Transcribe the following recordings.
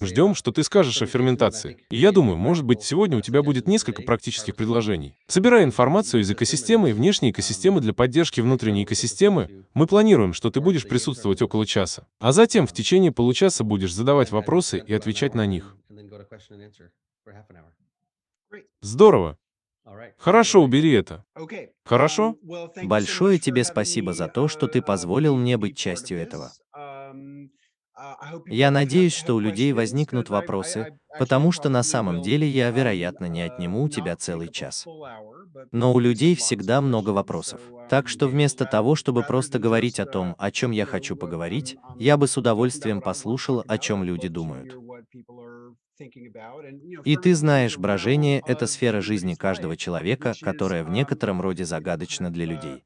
Ждем, что ты скажешь о ферментации. И я думаю, может быть, сегодня у тебя будет несколько практических предложений. Собирая информацию из экосистемы и внешней экосистемы для поддержки внутренней экосистемы, мы планируем, что ты будешь присутствовать около часа. А затем в течение получаса будешь задавать вопросы и отвечать на них. Здорово. Хорошо, убери это. Хорошо? Большое тебе спасибо за то, что ты позволил мне быть частью этого. Я надеюсь, что у людей возникнут вопросы, потому что на самом деле я, вероятно, не отниму у тебя целый час. Но у людей всегда много вопросов. Так что вместо того, чтобы просто говорить о том, о чем я хочу поговорить, я бы с удовольствием послушал, о чем люди думают. И ты знаешь, брожение — это сфера жизни каждого человека, которая в некотором роде загадочна для людей.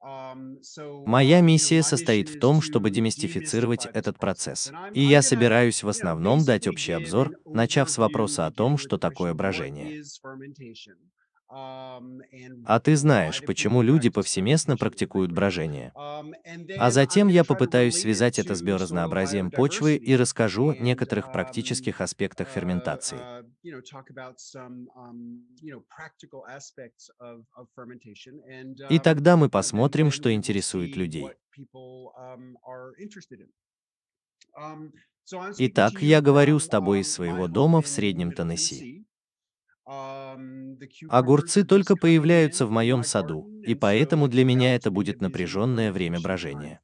Моя um, миссия состоит в том, чтобы демистифицировать этот процесс. И я собираюсь в основном дать общий обзор, начав с вопроса о том, что такое брожение. А ты знаешь, почему люди повсеместно практикуют брожение. А затем я попытаюсь связать это с биоразнообразием почвы и расскажу некоторых практических аспектах uh, ферментации. И тогда мы посмотрим, что интересует людей. Итак, я говорю с тобой из своего дома в Среднем Теннесси. Огурцы только появляются в моем саду, и поэтому для меня это будет напряженное время брожения.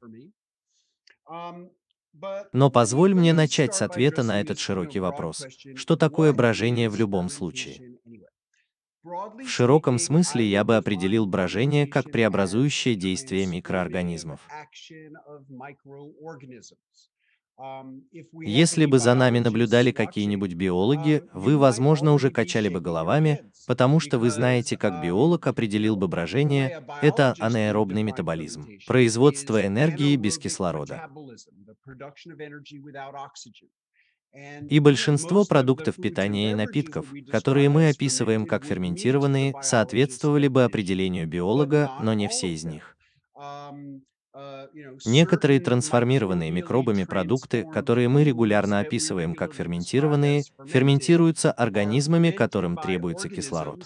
Но позволь мне начать с ответа на этот широкий вопрос. Что такое брожение в любом случае? В широком смысле я бы определил брожение как преобразующее действие микроорганизмов. Если бы за нами наблюдали какие-нибудь биологи, вы, возможно, уже качали бы головами, потому что вы знаете, как биолог определил бы брожение, это анаэробный метаболизм, производство энергии без кислорода. И большинство продуктов питания и напитков, которые мы описываем как ферментированные, соответствовали бы определению биолога, но не все из них. Э, Некоторые трансформированные микробами продукты, которые мы регулярно описываем как ферментированные, ферментируются организмами, которым требуется кислород.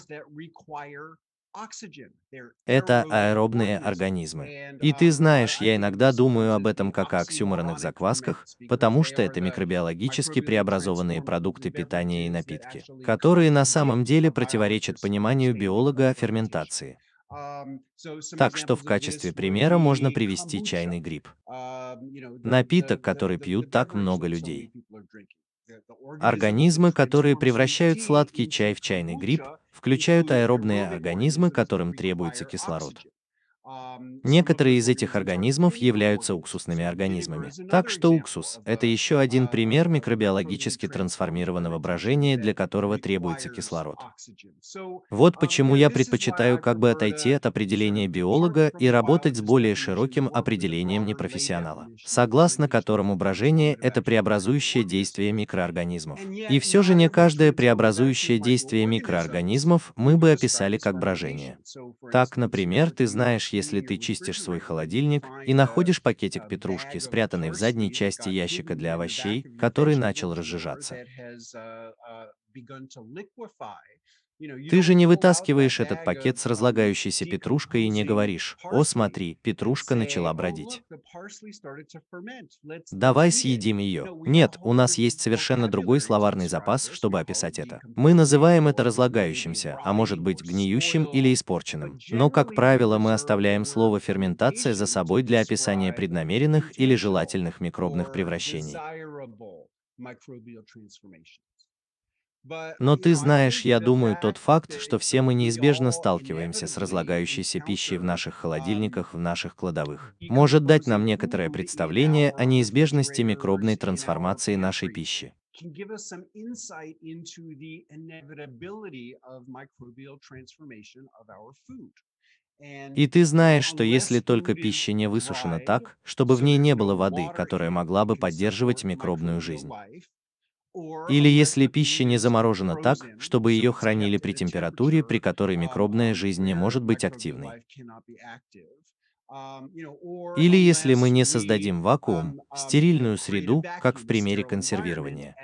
Это аэробные организмы. И ты uh, знаешь, я иногда думаю об этом как о оксюморных заквасках, потому что это микробиологически преобразованные продукты питания и напитки, которые на самом деле противоречат пониманию биолога о ферментации. Так что в качестве примера можно привести чайный гриб. Напиток, который пьют так много людей. Организмы, которые превращают сладкий чай в чайный гриб, включают аэробные организмы, которым требуется кислород. Некоторые из этих организмов являются уксусными организмами. Так что уксус – это еще один пример микробиологически трансформированного брожения, для которого требуется кислород. Вот почему я предпочитаю как бы отойти от определения биолога и работать с более широким определением непрофессионала, согласно которому брожение – это преобразующее действие микроорганизмов. И все же не каждое преобразующее действие микроорганизмов мы бы описали как брожение. Так, например, ты знаешь, если ты чистишь свой холодильник и находишь пакетик петрушки, спрятанный в задней части ящика для овощей, который начал разжижаться. Ты же не вытаскиваешь этот пакет с разлагающейся петрушкой и не говоришь, «О, смотри, петрушка начала бродить. Давай съедим ее». Нет, у нас есть совершенно другой словарный запас, чтобы описать это. Мы называем это разлагающимся, а может быть гниющим или испорченным. Но, как правило, мы оставляем слово «ферментация» за собой для описания преднамеренных или желательных микробных превращений. Но ты знаешь, я думаю, тот факт, что все мы неизбежно сталкиваемся с разлагающейся пищей в наших холодильниках, в наших кладовых, может дать нам некоторое представление о неизбежности микробной трансформации нашей пищи. И ты знаешь, что если только пища не высушена так, чтобы в ней не было воды, которая могла бы поддерживать микробную жизнь, или если пища не заморожена так, чтобы ее хранили при температуре, при которой um, микробная жизнь не может быть активной. Um, Или если мы не создадим вакуум, um, стерильную среду, как в примере консервирования.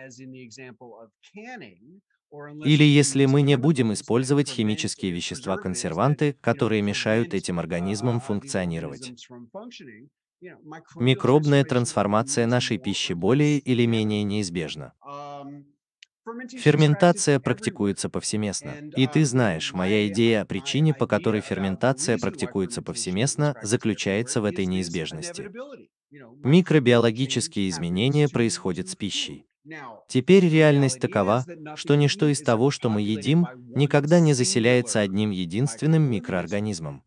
Или если мы не будем использовать химические вещества-консерванты, которые мешают этим uh, организмам функционировать. Микробная трансформация нашей пищи более или менее неизбежна. Um, ферментация практикуется повсеместно. И ты um, знаешь, моя идея о причине, по которой ферментация практикуется повсеместно, заключается в этой неизбежности. Микробиологические изменения происходят с пищей. Теперь реальность такова, что ничто из того, что мы едим, никогда не заселяется одним единственным микроорганизмом.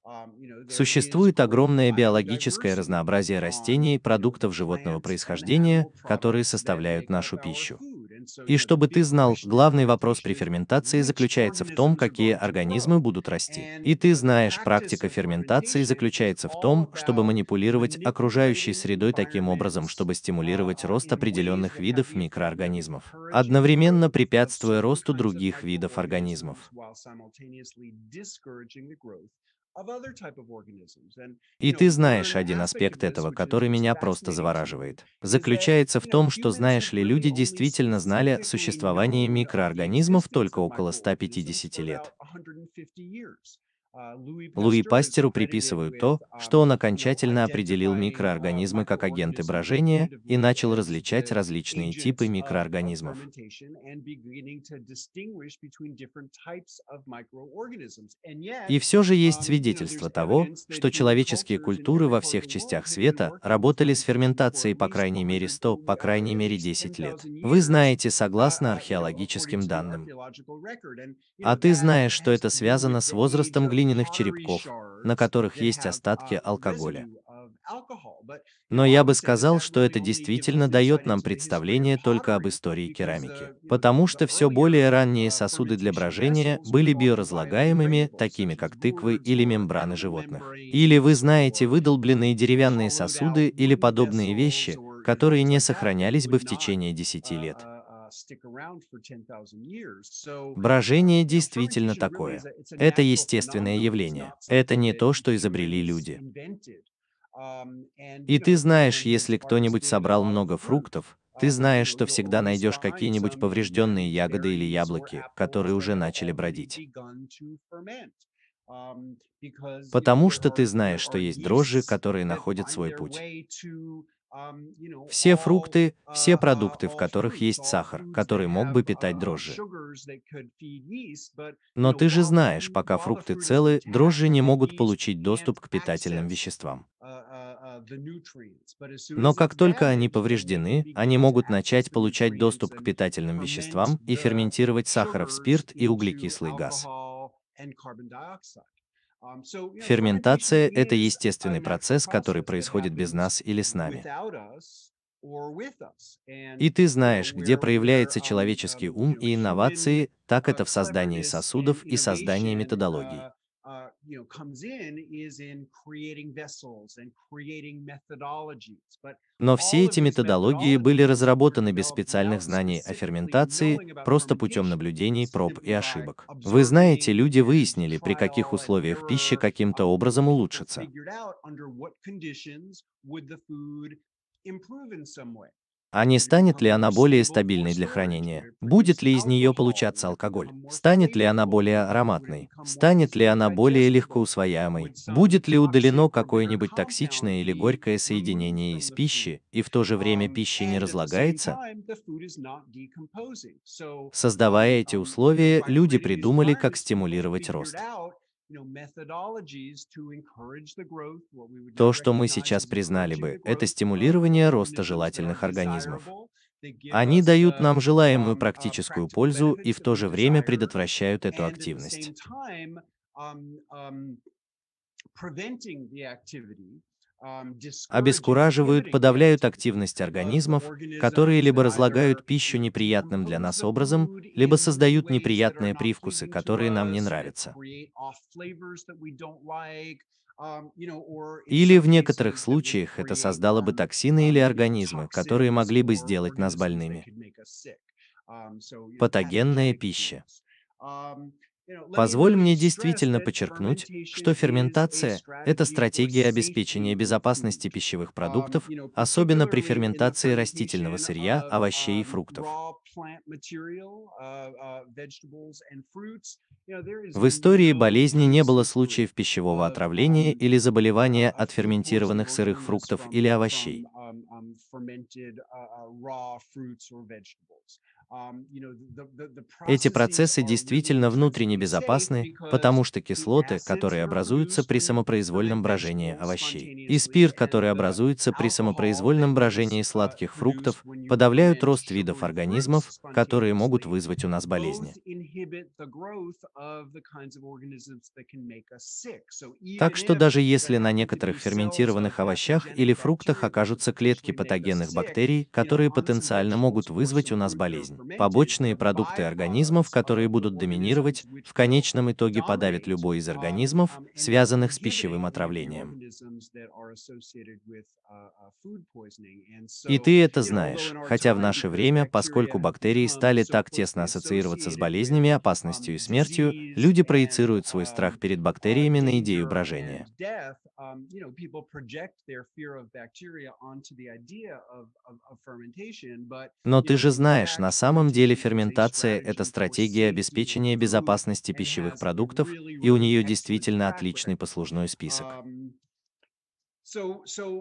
Существует огромное биологическое разнообразие растений и продуктов животного происхождения, которые составляют нашу пищу. И чтобы ты знал, главный вопрос при ферментации заключается в том, какие организмы будут расти. И ты знаешь, практика ферментации заключается в том, чтобы манипулировать окружающей средой таким образом, чтобы стимулировать рост определенных видов микроорганизмов, одновременно препятствуя росту других видов организмов. И ты знаешь один аспект этого, который меня просто завораживает. Заключается в том, что, знаешь ли, люди действительно знали о существовании микроорганизмов только около 150 лет. А, Луи Пастеру приписывают то, а, что он окончательно определил а, микроорганизмы как агенты брожения и начал различать различные типы микроорганизмов. И все же есть um, свидетельство того, что человеческие культуры во всех частях света работали с ферментацией по крайней мере 100, по uh, крайней мере 10 лет. Вы знаете, uh, согласно uh, археологическим данным. А ты знаешь, что это связано с возрастом глицерина глиняных черепков, на которых есть остатки алкоголя. Но я бы сказал, что это действительно дает нам представление только об истории керамики, uh, потому что все более ранние uh, сосуды для брожения были биоразлагаемыми, такими как тыквы или мембраны животных. Или вы знаете выдолбленные деревянные сосуды или подобные вещи, которые не сохранялись бы в течение 10 лет. Uh, Брожение uh, uh, действительно такое. Это естественное явление. Это не то, что изобрели люди. Um, И ты знаешь, если кто-нибудь собрал много фруктов, uh, ты знаешь, что всегда найдешь какие-нибудь поврежденные ягоды или яблоки, которые уже начали бродить. Um, Потому что ты знаешь, что есть дрожжи, которые находят свой путь. Все фрукты, все uh, uh, продукты, в которых есть сахар, который мог бы uh, питать дрожжи. Но ты же знаешь, пока фрукты целы, дрожжи не могут получить доступ к питательным веществам. Но как только они повреждены, они могут начать получать доступ к питательным веществам и ферментировать сахаров спирт и углекислый газ. Um, Ферментация – это естественный процесс, который происходит без нас или с нами. И ты знаешь, где проявляется человеческий um, ум и инновации, так это в создании сосудов и создании uh, методологий you know Но все эти методологии были разработаны без специальных знаний о ферментации, просто путем наблюдений, проб и ошибок. Вы знаете, люди выяснили, при каких условиях пища каким-то образом улучшится а не станет ли она более стабильной для хранения, будет ли из нее получаться алкоголь, станет ли она более ароматной, станет ли она более легко усвояемой, будет ли удалено какое-нибудь токсичное или горькое соединение из пищи, и в то же время пища не разлагается? Создавая эти условия, люди придумали, как стимулировать рост. То, что мы сейчас признали бы, это стимулирование роста желательных организмов. Они дают uh, нам желаемую um, uh, практическую пользу и в то же время предотвращают эту активность. Um, um, обескураживают, подавляют активность организмов, которые либо разлагают пищу неприятным для нас образом, либо создают неприятные привкусы, которые нам не нравятся. Или в некоторых случаях это создало бы токсины или организмы, которые могли бы сделать нас больными. Патогенная пища. Позволь мне действительно подчеркнуть, что ферментация – это стратегия обеспечения безопасности пищевых продуктов, особенно при ферментации растительного сырья, овощей и фруктов. В истории болезни не было случаев пищевого отравления или заболевания от ферментированных сырых фруктов или овощей. Эти процессы действительно внутренне безопасны, потому что кислоты, которые образуются при самопроизвольном брожении овощей, и спирт, который образуется при самопроизвольном брожении сладких фруктов, подавляют рост видов организмов, которые могут вызвать у нас болезни. Так что даже если на некоторых ферментированных овощах или фруктах окажутся клетки патогенных бактерий, которые потенциально могут вызвать у нас болезнь, побочные продукты организмов, которые будут доминировать, в конечном итоге подавят любой из организмов, связанных с пищевым отравлением. И ты это знаешь, хотя в наше время, поскольку бактерии стали так тесно ассоциироваться с болезнями, опасностью и смертью, люди проецируют свой страх перед бактериями на идею брожения. Но ты же знаешь, на самом самом деле ферментация – это стратегия обеспечения безопасности пищевых продуктов, и у нее действительно отличный послужной список.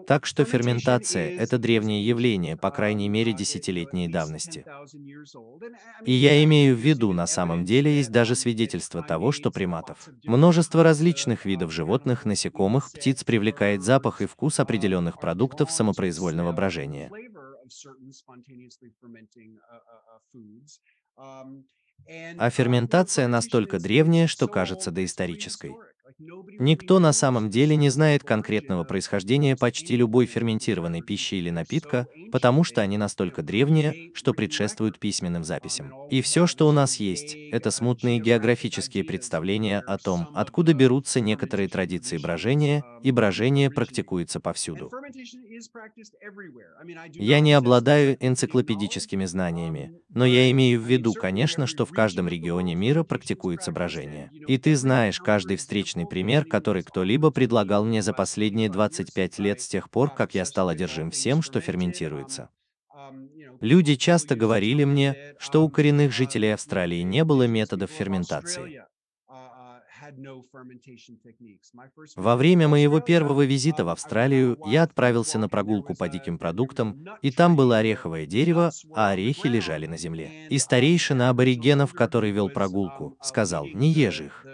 Так что ферментация – это древнее явление, по крайней мере, десятилетней давности. И я имею в виду, на самом деле есть даже свидетельство того, что приматов, множество различных видов животных, насекомых, птиц привлекает запах и вкус определенных продуктов самопроизвольного брожения. Uh, uh, uh, um, а ферментация настолько древняя, что кажется доисторической. Никто на самом деле не знает конкретного происхождения почти любой ферментированной пищи или напитка, потому что они настолько древние, что предшествуют письменным записям. И все, что у нас есть, это смутные географические представления о том, откуда берутся некоторые традиции брожения, и брожение практикуется повсюду. Я не обладаю энциклопедическими знаниями, но я имею в виду, конечно, что в каждом регионе мира практикуется брожение. И ты знаешь каждый встречный отличный пример, который кто-либо предлагал мне за последние 25 лет с тех пор, как я стал одержим всем, что ферментируется. Люди часто говорили мне, что у коренных жителей Австралии не было методов ферментации. Во время моего первого визита в Австралию я отправился на прогулку по диким продуктам, и там было ореховое дерево, а орехи лежали на земле. И старейшина аборигенов, который вел прогулку, сказал, не ешь их.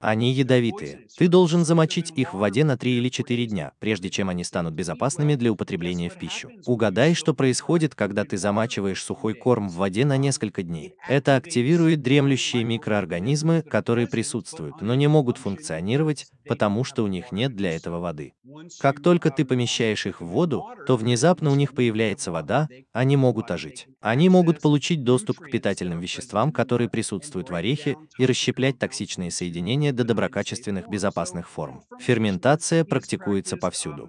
Они ядовитые. Ты должен замочить их в воде на 3 или 4 дня, прежде чем они станут безопасными для употребления в пищу. Угадай, что происходит, когда ты замачиваешь сухой корм в воде на несколько дней. Это активирует дремлющие микроорганизмы, которые присутствуют, но не могут функционировать, потому что у них нет для этого воды. Как только ты помещаешь их в воду, то внезапно у них появляется вода, они могут ожить. Они могут получить доступ к питательным веществам, которые присутствуют в орехе, и расщеплять токсичные соединения до доброкачественных безопасных форм. Ферментация практикуется повсюду.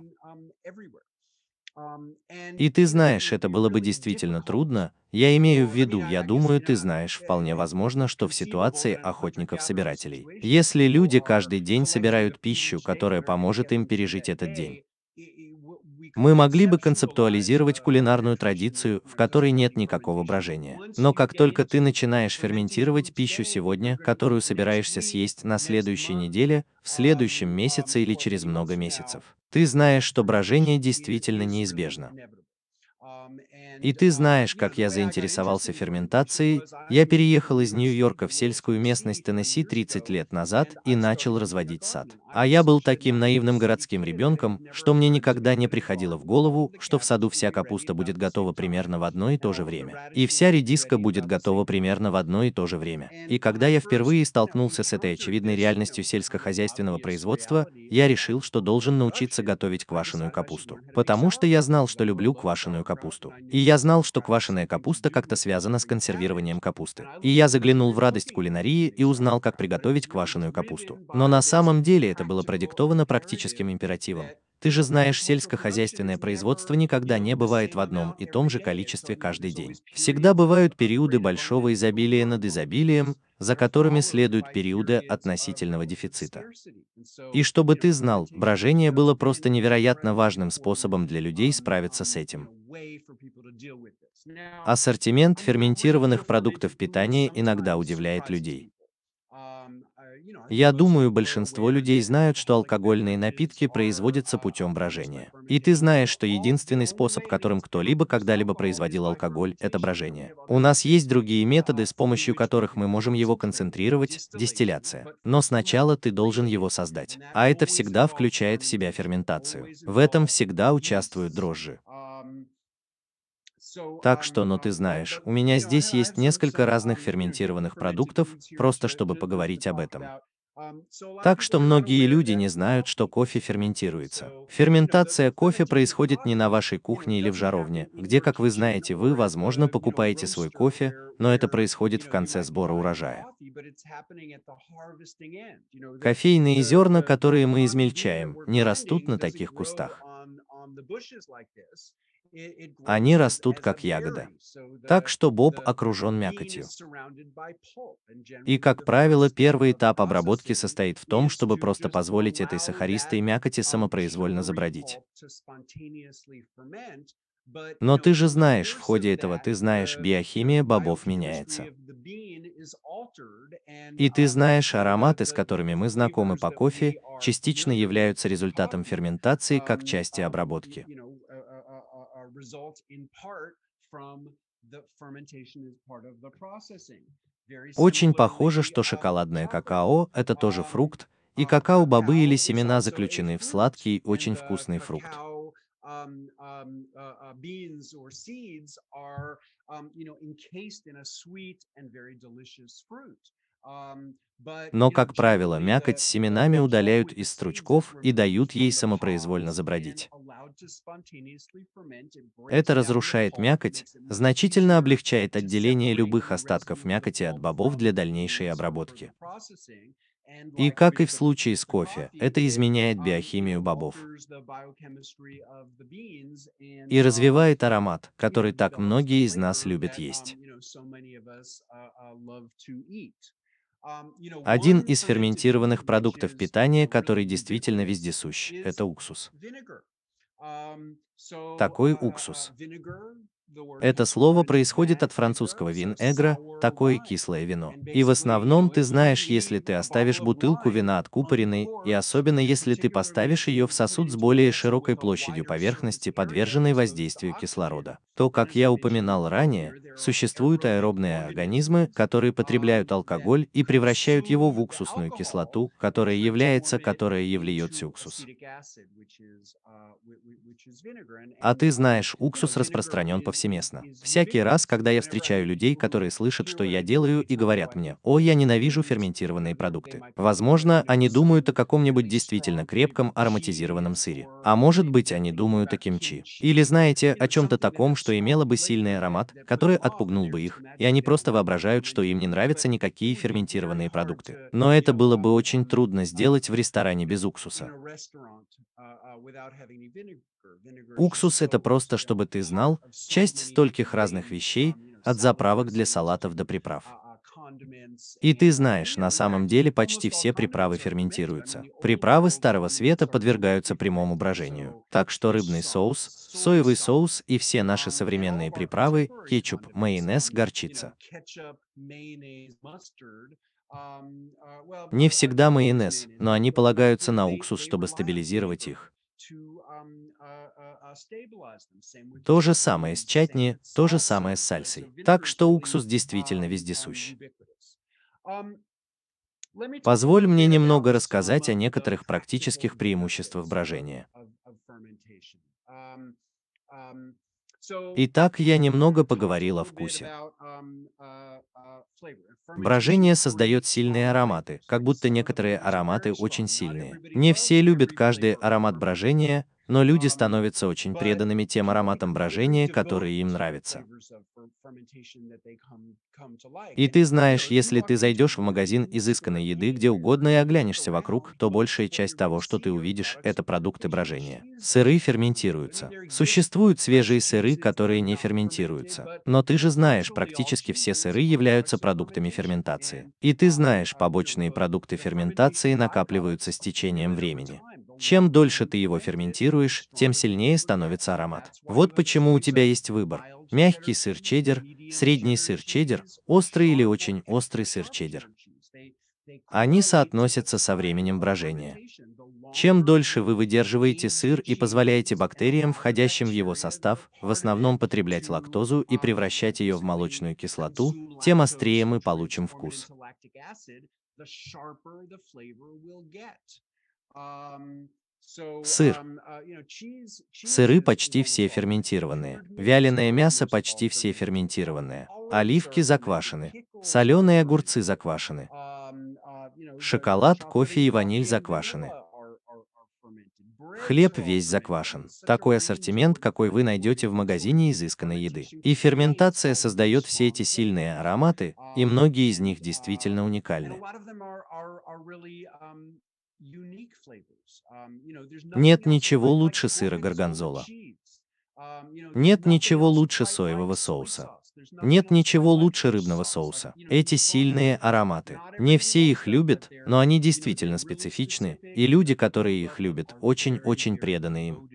И ты знаешь, это было бы действительно трудно, я имею в виду, я думаю, ты знаешь, вполне возможно, что в ситуации охотников-собирателей. Если люди каждый день собирают пищу, которая поможет им пережить этот день, мы могли бы концептуализировать кулинарную традицию, в которой нет никакого брожения. Но как только ты начинаешь ферментировать пищу сегодня, которую собираешься съесть на следующей неделе, в следующем месяце или через много месяцев, ты знаешь, что брожение действительно неизбежно. И ты знаешь, как я заинтересовался ферментацией, я переехал из Нью-Йорка в сельскую местность Теннесси 30 лет назад и начал разводить сад. А я был таким наивным городским ребенком, что мне никогда не приходило в голову, что в саду вся капуста будет готова примерно в одно и то же время. И вся редиска будет готова примерно в одно и то же время. И когда я впервые столкнулся с этой очевидной реальностью сельскохозяйственного производства, я решил, что должен научиться готовить квашеную капусту. Потому что я знал, что люблю квашеную капусту. И я знал, что квашеная капуста как-то связана с консервированием капусты. И я заглянул в радость кулинарии и узнал, как приготовить квашеную капусту. Но на самом деле это было продиктовано практическим императивом. Ты же знаешь, сельскохозяйственное производство никогда не бывает в одном и том же количестве каждый день. Всегда бывают периоды большого изобилия над изобилием, за которыми следуют периоды относительного дефицита. И чтобы ты знал, брожение было просто невероятно важным способом для людей справиться с этим. Ассортимент ферментированных продуктов питания иногда удивляет людей. Я думаю, большинство людей знают, что алкогольные напитки производятся путем брожения. И ты знаешь, что единственный способ, которым кто-либо когда-либо производил алкоголь, это брожение. У нас есть другие методы, с помощью которых мы можем его концентрировать, дистилляция. Но сначала ты должен его создать. А это всегда включает в себя ферментацию. В этом всегда участвуют дрожжи. Так что, но ты знаешь, у меня здесь есть несколько разных ферментированных продуктов, просто чтобы поговорить об этом. Так что многие люди не знают, что кофе ферментируется. Ферментация кофе происходит не на вашей кухне или в жаровне, где, как вы знаете, вы, возможно, покупаете свой кофе, но это происходит в конце сбора урожая. Кофейные зерна, которые мы измельчаем, не растут на таких кустах. Они растут как ягода. Так что боб окружен мякотью. И, как правило, первый этап обработки состоит в том, чтобы просто позволить этой сахаристой мякоти самопроизвольно забродить. Но ты же знаешь, в ходе этого ты знаешь, биохимия бобов меняется. И ты знаешь, ароматы, с которыми мы знакомы по кофе, частично являются результатом ферментации как части обработки results in part from Очень похоже, что шоколадное какао – это тоже фрукт, и uh, какао-бобы или семена заключены в сладкий, очень uh, вкусный фрукт. Um, um, uh, но, как правило, мякоть с семенами удаляют из стручков и дают ей самопроизвольно забродить. Это разрушает мякоть, значительно облегчает отделение любых остатков мякоти от бобов для дальнейшей обработки. И как и в случае с кофе, это изменяет биохимию бобов и um, развивает аромат, который так многие из нас любят um, есть. Один из ферментированных продуктов питания, который действительно вездесущ, это уксус. Такой uh, уксус это слово происходит от французского вин эгра, такое кислое вино. И в основном ты знаешь, если ты оставишь бутылку вина откупоренной, и особенно если ты поставишь ее в сосуд с более широкой площадью поверхности, подверженной воздействию кислорода, то, как я упоминал ранее, существуют аэробные организмы, которые потребляют алкоголь и превращают его в уксусную кислоту, которая является, которая является уксус. А ты знаешь, уксус распространен по повсеместно. Всякий раз, когда я встречаю людей, которые слышат, что я делаю, и говорят мне, «О, я ненавижу ферментированные продукты». Возможно, они думают о каком-нибудь действительно крепком ароматизированном сыре. А может быть, они думают о кимчи. Или знаете, о чем-то таком, что имело бы сильный аромат, который отпугнул бы их, и они просто воображают, что им не нравятся никакие ферментированные продукты. Но это было бы очень трудно сделать в ресторане без уксуса. А, а, Уксус — это просто, чтобы ты знал, часть стольких разных вещей, um, от заправок для салатов до uh, приправ. Uh, и ты uh, знаешь, на самом деле почти все приправы ферментируются. Приправы Старого Света подвергаются прямому брожению. Так что рыбный соус, соевый соус и все um, наши современные приправы, кетчуп, майонез, горчица а, Не всегда майонез, но они полагаются на уксус, чтобы стабилизировать их. А, а, то же самое с чатни, то же самое с сальсой. Так что уксус действительно um, вездесущ. Позволь мне немного рассказать о некоторых практических преимуществах брожения. Итак, я немного поговорил о вкусе. Брожение создает сильные ароматы, как будто некоторые ароматы очень сильные. Не все любят каждый аромат брожения, но люди становятся очень преданными тем ароматам брожения, которые им нравятся. И ты знаешь, если ты зайдешь в магазин изысканной еды где угодно и оглянешься вокруг, то большая часть того, что ты увидишь, это продукты брожения. Сыры ферментируются. Существуют свежие сыры, которые не ферментируются. Но ты же знаешь, практически все сыры являются продуктами ферментации. И ты знаешь, побочные продукты ферментации накапливаются с течением времени. Чем дольше ты его ферментируешь, тем сильнее становится аромат. Вот почему у тебя есть выбор. Мягкий сыр чеддер, средний сыр чеддер, острый или очень острый сыр чеддер. Они соотносятся со временем брожения. Чем дольше вы выдерживаете сыр и позволяете бактериям, входящим в его состав, в основном потреблять лактозу и превращать ее в молочную кислоту, тем острее мы получим вкус. Сыр. А, Сыры почти все ферментированные. Вяленое мясо почти все ферментированное. Оливки заквашены. Соленые um, огурцы заквашены. Um, uh, Шоколад, кофе и ваниль заквашены. Хлеб весь заквашен. Такой ассортимент, какой вы найдете в магазине изысканной еды. И ферментация создает все эти сильные ароматы, и um, многие из них uh, действительно уникальны. Um, Нет ничего лучше сыра горгонзола. Um, Нет ничего лучше соевого соуса. Нет ничего лучше рыбного соуса. Эти сильные ароматы. Не все их любят, но они действительно специфичны, и люди, которые их любят, очень-очень преданы им.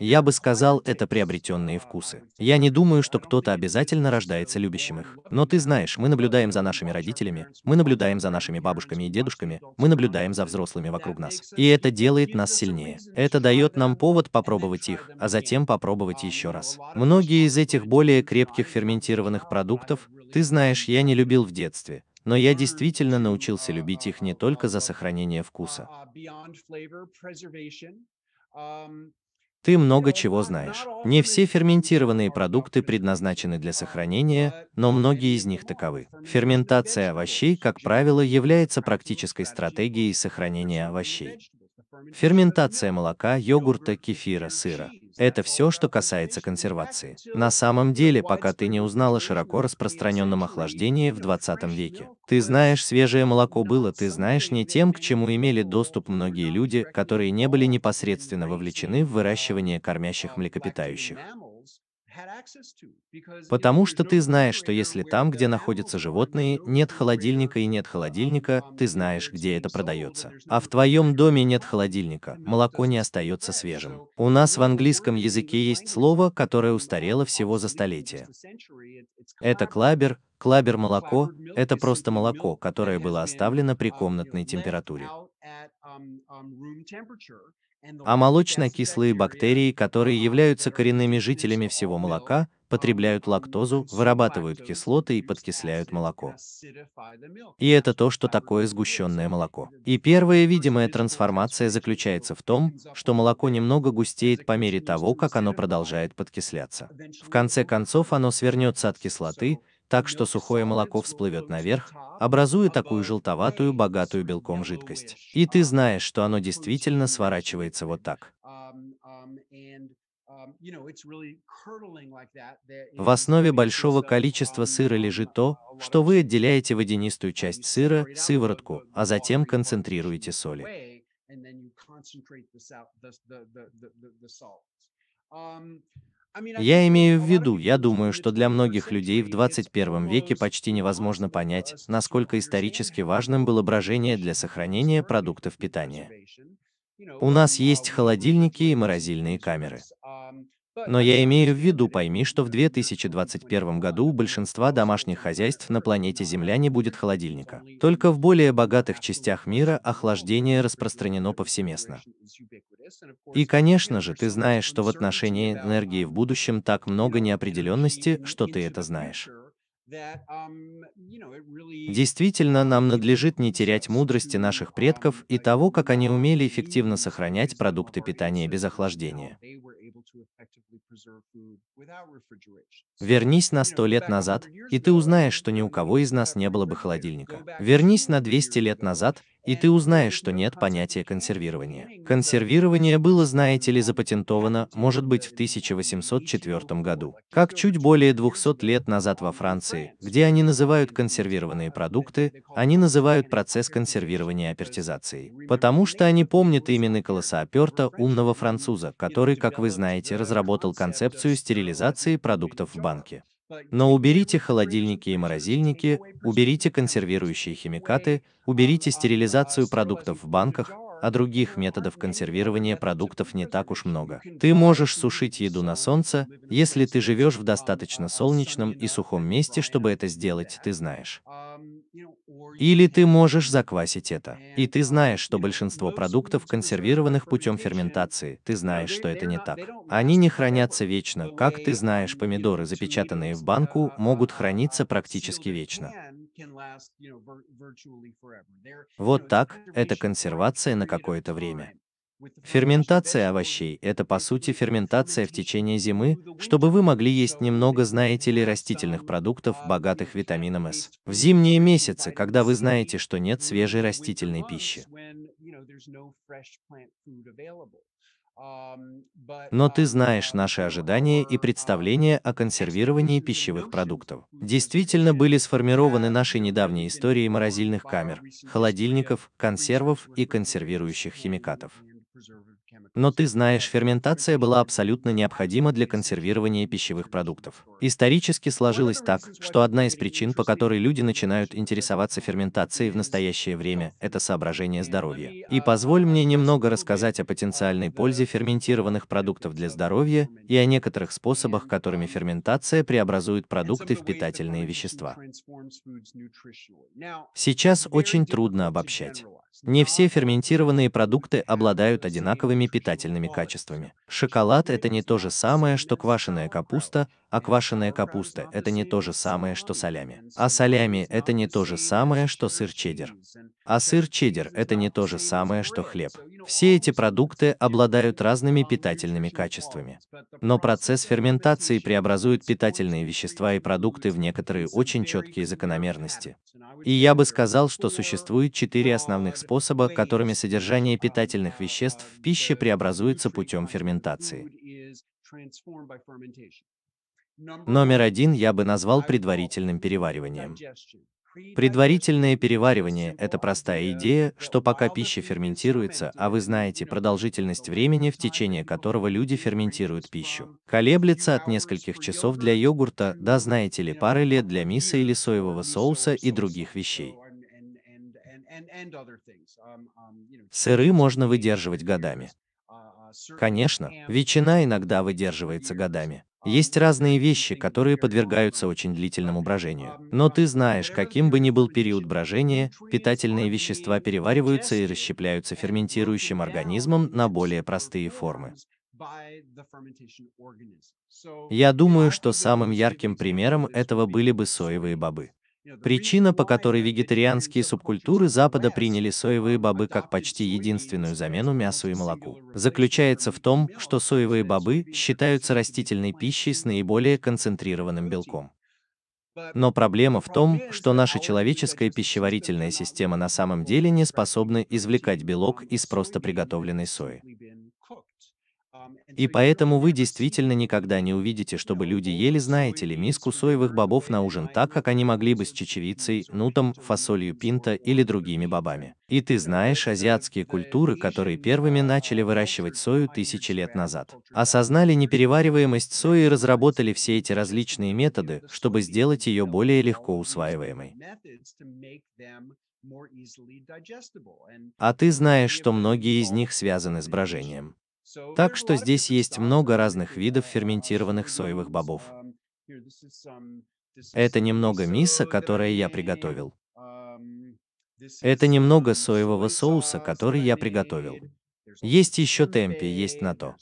Я бы сказал, это приобретенные вкусы. Я не думаю, что кто-то обязательно рождается любящим их. Но ты знаешь, мы наблюдаем за нашими родителями, мы наблюдаем за нашими бабушками и дедушками, мы наблюдаем за взрослыми вокруг нас. И это делает нас сильнее. Это дает нам повод попробовать их, а затем попробовать еще раз. Многие из этих более крепких ферментированных продуктов, ты знаешь, я не любил в детстве, но я действительно научился любить их не только за сохранение вкуса. Uh, ты много чего знаешь. Не все ферментированные продукты предназначены для сохранения, но многие из них таковы. Ферментация овощей, как правило, является практической стратегией сохранения овощей. Ферментация молока, йогурта, кефира, сыра это все, что касается консервации. На самом деле, пока ты не узнал о широко распространенном охлаждении в 20 веке. Ты знаешь, свежее молоко было, ты знаешь не тем, к чему имели доступ многие люди, которые не были непосредственно вовлечены в выращивание кормящих млекопитающих. Потому что ты знаешь, что если там, где находятся животные, нет холодильника и нет холодильника, um, ты знаешь, где это продается. А в твоем доме нет холодильника, молоко не остается свежим. У нас в английском языке есть слово, которое устарело всего за столетие. Это клабер, клабер молоко, это просто молоко, которое было оставлено при um, комнатной температуре а молочно-кислые бактерии, которые являются коренными жителями всего молока, потребляют лактозу, вырабатывают кислоты и подкисляют молоко. И это то, что а такое сгущенное молоко. И первая видимая трансформация заключается в том, что молоко немного густеет по мере того, как оно продолжает подкисляться. В конце концов оно свернется от кислоты, так что сухое молоко всплывет наверх, образуя такую желтоватую, богатую белком жидкость. И ты знаешь, что оно действительно сворачивается вот так. В основе большого количества сыра лежит то, что вы отделяете водянистую часть сыра, сыворотку, а затем концентрируете соли. Я имею в виду, я думаю, что для многих людей в 21 веке почти невозможно понять, насколько исторически важным было брожение для сохранения продуктов питания. У нас есть холодильники и морозильные камеры. Um, Но я имею в виду, пойми, что в 2021 году у большинства домашних хозяйств на планете um, Земля не будет холодильника. Только в более богатых частях мира охлаждение распространено повсеместно. И, конечно же, ты знаешь, что в отношении энергии в будущем так много неопределенности, что ты это знаешь. Um, Действительно, нам надлежит не терять мудрости наших предков um, и того, как они um, умели эффективно сохранять продукты питания без охлаждения. Вернись на сто лет назад, и ты узнаешь, что ни у кого из нас не было бы холодильника. Вернись на 200 лет назад, и ты узнаешь, что нет понятия консервирования. Консервирование было, знаете ли, запатентовано, может быть, в 1804 году, как чуть более 200 лет назад во Франции, где они называют консервированные продукты, они называют процесс консервирования апертизацией. Потому что они помнят имя Николаса Аперта, умного француза, который, как вы знаете, разработал концепцию стерилизации продуктов в банке. Но уберите холодильники и морозильники, уберите консервирующие химикаты, уберите стерилизацию продуктов в банках, а других методов консервирования продуктов не так уж много. Ты можешь сушить еду на солнце, если ты живешь в достаточно солнечном и сухом месте, чтобы это сделать, ты знаешь. Или ты можешь заквасить это. И ты знаешь, что большинство продуктов, консервированных путем ферментации, ты знаешь, что это не так. Они не хранятся вечно, как ты знаешь, помидоры, запечатанные в банку, могут храниться практически вечно. Вот так, это консервация на какое-то время. Ферментация овощей – это по сути ферментация в течение зимы, чтобы вы могли есть немного, знаете ли, растительных продуктов, богатых витамином С. В зимние месяцы, когда вы знаете, что нет свежей растительной пищи. Но ты знаешь наши ожидания и представления о консервировании пищевых продуктов. Действительно были сформированы наши недавние истории морозильных камер, холодильников, консервов и консервирующих химикатов. Но ты знаешь, ферментация была абсолютно необходима для консервирования пищевых продуктов. Исторически сложилось так, что одна из причин, по которой люди начинают интересоваться ферментацией в настоящее время, это соображение здоровья. И позволь мне немного рассказать о потенциальной пользе ферментированных продуктов для здоровья и о некоторых способах, которыми ферментация преобразует продукты в питательные вещества. Сейчас очень трудно обобщать. Не все ферментированные продукты обладают одинаковыми питательными питательными качествами. Шоколад – это не то же самое, что квашеная капуста, а квашеная капуста – это не то же самое, что солями. А солями – это не то же самое, что сыр чеддер. А сыр чеддер – это не то же самое, что хлеб. Все эти продукты обладают разными питательными качествами. Но процесс ферментации преобразует питательные вещества и продукты в некоторые очень четкие закономерности. И я бы сказал, что существует четыре основных способа, которыми содержание питательных веществ в пище преобразуется преобразуется путем ферментации. Номер один я бы назвал предварительным перевариванием. Предварительное переваривание – это простая идея, что пока пища ферментируется, а вы знаете продолжительность времени, в течение которого люди ферментируют пищу. Колеблется от нескольких часов для йогурта до, знаете ли, пары лет для миса или соевого соуса и других вещей. Сыры можно выдерживать годами. Конечно, ветчина иногда выдерживается годами. Есть разные вещи, которые подвергаются очень длительному брожению. Но ты знаешь, каким бы ни был период брожения, питательные вещества перевариваются и расщепляются ферментирующим организмом на более простые формы. Я думаю, что самым ярким примером этого были бы соевые бобы. Причина, по которой вегетарианские субкультуры Запада приняли соевые бобы как почти единственную замену мясу и молоку, заключается в том, что соевые бобы считаются растительной пищей с наиболее концентрированным белком. Но проблема в том, что наша человеческая пищеварительная система на самом деле не способна извлекать белок из просто приготовленной сои. И поэтому вы действительно никогда не увидите, чтобы люди ели, знаете ли, миску соевых бобов на ужин так, как они могли бы с чечевицей, нутом, фасолью пинта или другими бобами. И ты знаешь, азиатские культуры, которые первыми начали выращивать сою тысячи лет назад, осознали неперевариваемость сои и разработали все эти различные методы, чтобы сделать ее более легко усваиваемой. А ты знаешь, что многие из них связаны с брожением. Так что здесь есть много разных видов ферментированных соевых бобов. Это немного мисо, которое я приготовил. Это немного соевого соуса, который я приготовил. Есть еще темпе, есть нато.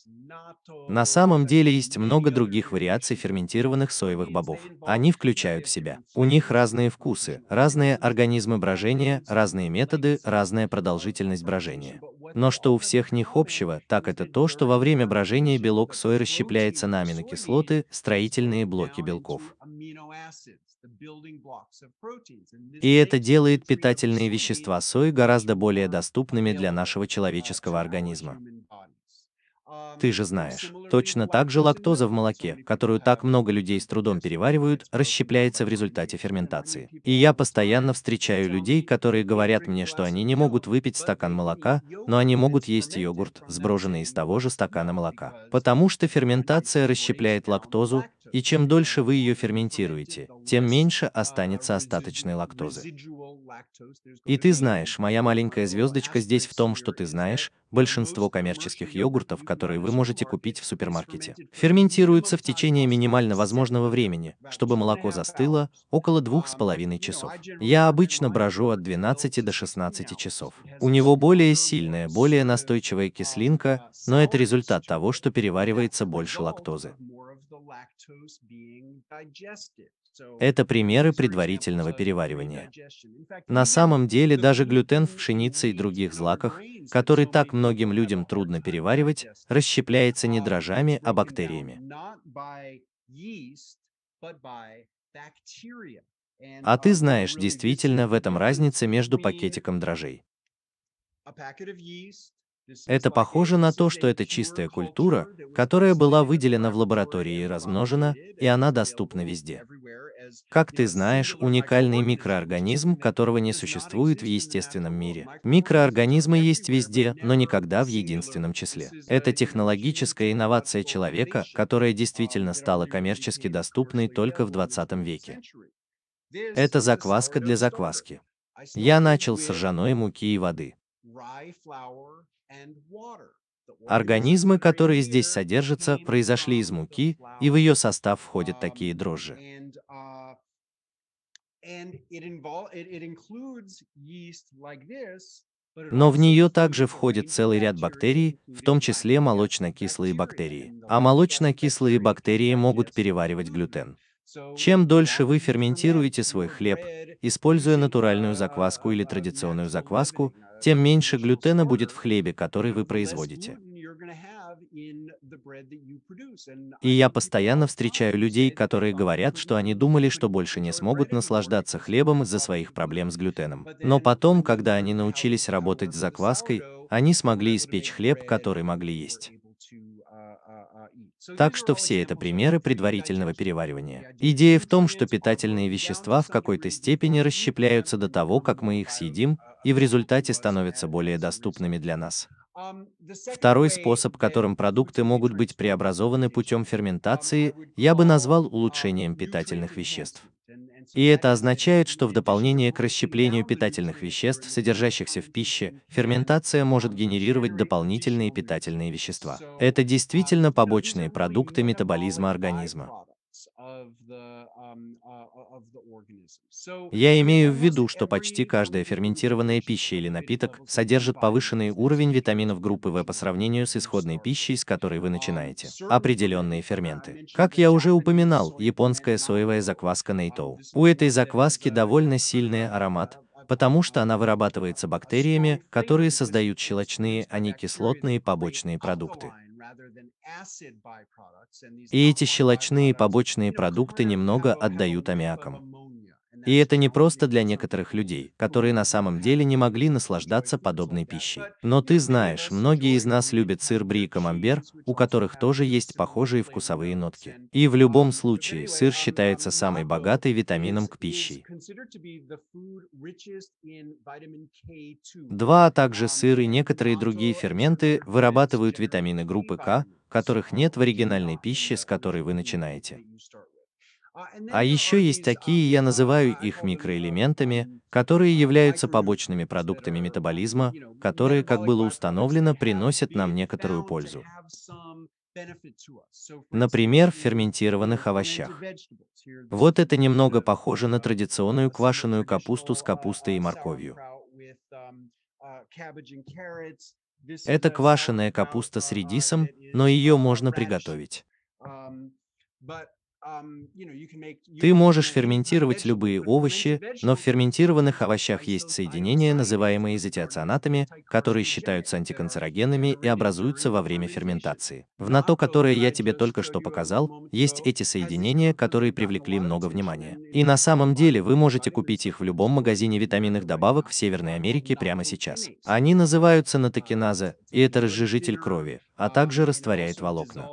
На самом деле есть много других вариаций ферментированных соевых бобов. Они включают в себя. У них разные вкусы, разные организмы брожения, разные методы, разная продолжительность брожения. Но что у всех них общего, так это то, что во время брожения белок сои расщепляется на аминокислоты, строительные блоки белков. И это делает питательные вещества сои гораздо более доступными для нашего человеческого организма. Ты же знаешь. Точно так же лактоза в молоке, которую так много людей с трудом переваривают, расщепляется в результате ферментации. И я постоянно встречаю людей, которые говорят мне, что они не могут выпить стакан молока, но они могут есть йогурт, сброженный из того же стакана молока. Потому что ферментация расщепляет лактозу, и чем дольше вы ее ферментируете, тем меньше останется остаточной лактозы. И ты знаешь, моя маленькая звездочка здесь в том, что ты знаешь, большинство коммерческих йогуртов, которые вы можете купить в супермаркете, ферментируются в течение минимально возможного времени, чтобы молоко застыло, около двух с половиной часов. Я обычно брожу от 12 до 16 часов. У него более сильная, более настойчивая кислинка, но это результат того, что переваривается больше лактозы. Это примеры предварительного переваривания. На самом деле даже глютен в пшенице и других злаках, который так многим людям трудно переваривать, расщепляется не дрожжами, а бактериями. А ты um, знаешь, действительно в этом разница между пакетиком дрожжей. Это похоже на то, что это чистая культура, которая была выделена в лаборатории и размножена, и она доступна везде. Как ты знаешь, уникальный микроорганизм, которого не существует в естественном мире. Микроорганизмы есть везде, но никогда в единственном числе. Это технологическая инновация человека, которая действительно стала коммерчески доступной только в 20 веке. Это закваска для закваски. Я начал с ржаной муки и воды Организмы, которые здесь содержатся, произошли из uh, муки, и в ее состав входят um, такие дрожжи. Uh, Но в нее также входит целый ряд бактерий, в том числе молочно-кислые бактерии. А молочно-кислые бактерии могут переваривать глютен. Чем дольше вы ферментируете свой хлеб, используя натуральную uh, закваску или традиционную закваску, тем меньше глютена будет в хлебе, который вы производите. И я постоянно встречаю людей, которые говорят, что они думали, что больше не смогут наслаждаться хлебом из-за своих проблем с глютеном. Но потом, когда они научились работать с закваской, они смогли испечь хлеб, который могли есть. Так что все это примеры предварительного переваривания. Идея в том, что питательные вещества в какой-то степени расщепляются до того, как мы их съедим, и в результате становятся более доступными для нас. Второй способ, которым продукты могут быть преобразованы путем ферментации, я бы назвал улучшением питательных веществ. И это означает, что в дополнение к расщеплению питательных веществ, содержащихся в пище, ферментация может генерировать дополнительные питательные вещества. Это действительно побочные продукты метаболизма организма. Um, uh, я имею в виду, что почти каждая ферментированная пища или напиток содержит повышенный уровень витаминов группы В по сравнению с исходной пищей, с которой вы начинаете. Определенные ферменты. Как я уже упоминал, японская соевая закваска Нейтоу. У этой закваски довольно сильный аромат, uh, uh, потому что она вырабатывается бактериями, которые создают щелочные, а не кислотные побочные продукты. И эти щелочные побочные продукты немного отдают аммиаком. И это не просто для некоторых людей, которые на самом деле не могли наслаждаться подобной пищей. Но ты знаешь, многие из нас любят сыр бри и камамбер, у которых тоже есть похожие вкусовые нотки. И в любом случае, сыр считается самой богатой витамином к пище. Два, а также сыр и некоторые другие ферменты вырабатывают витамины группы К, которых нет в оригинальной пище, с которой вы начинаете. А еще есть такие, я называю их микроэлементами, которые являются побочными продуктами метаболизма, которые, как было установлено, приносят нам некоторую пользу. Например, в ферментированных овощах. Вот это немного похоже на традиционную квашеную капусту с капустой и морковью. Это квашеная капуста с редисом, но ее можно приготовить. Ты можешь uh, ферментировать любые овощи, но в ферментированных овощах есть соединения, называемые изотиоцианатами, которые считаются uh, антиканцерогенами и образуются во время ферментации. В НАТО, которое я тебе только что показал, есть эти соединения, которые привлекли много внимания. И на самом деле вы можете купить их в любом магазине витаминных добавок в Северной Америке прямо сейчас. Они называются натокиназа, и это разжижитель крови, а также растворяет волокна.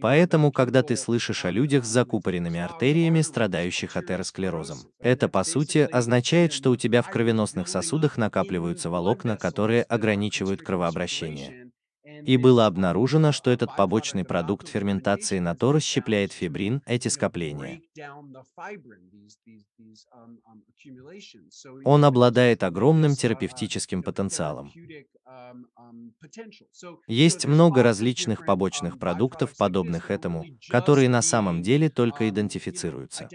Поэтому, когда ты слышишь о людях с закупоренными артериями, страдающих атеросклерозом, это, по сути, означает, что у тебя в кровеносных сосудах накапливаются волокна, которые ограничивают кровообращение и было обнаружено, что этот побочный продукт ферментации нато расщепляет фибрин, эти скопления. Он обладает огромным терапевтическим потенциалом. Есть много различных побочных продуктов, подобных этому, которые на самом деле только идентифицируются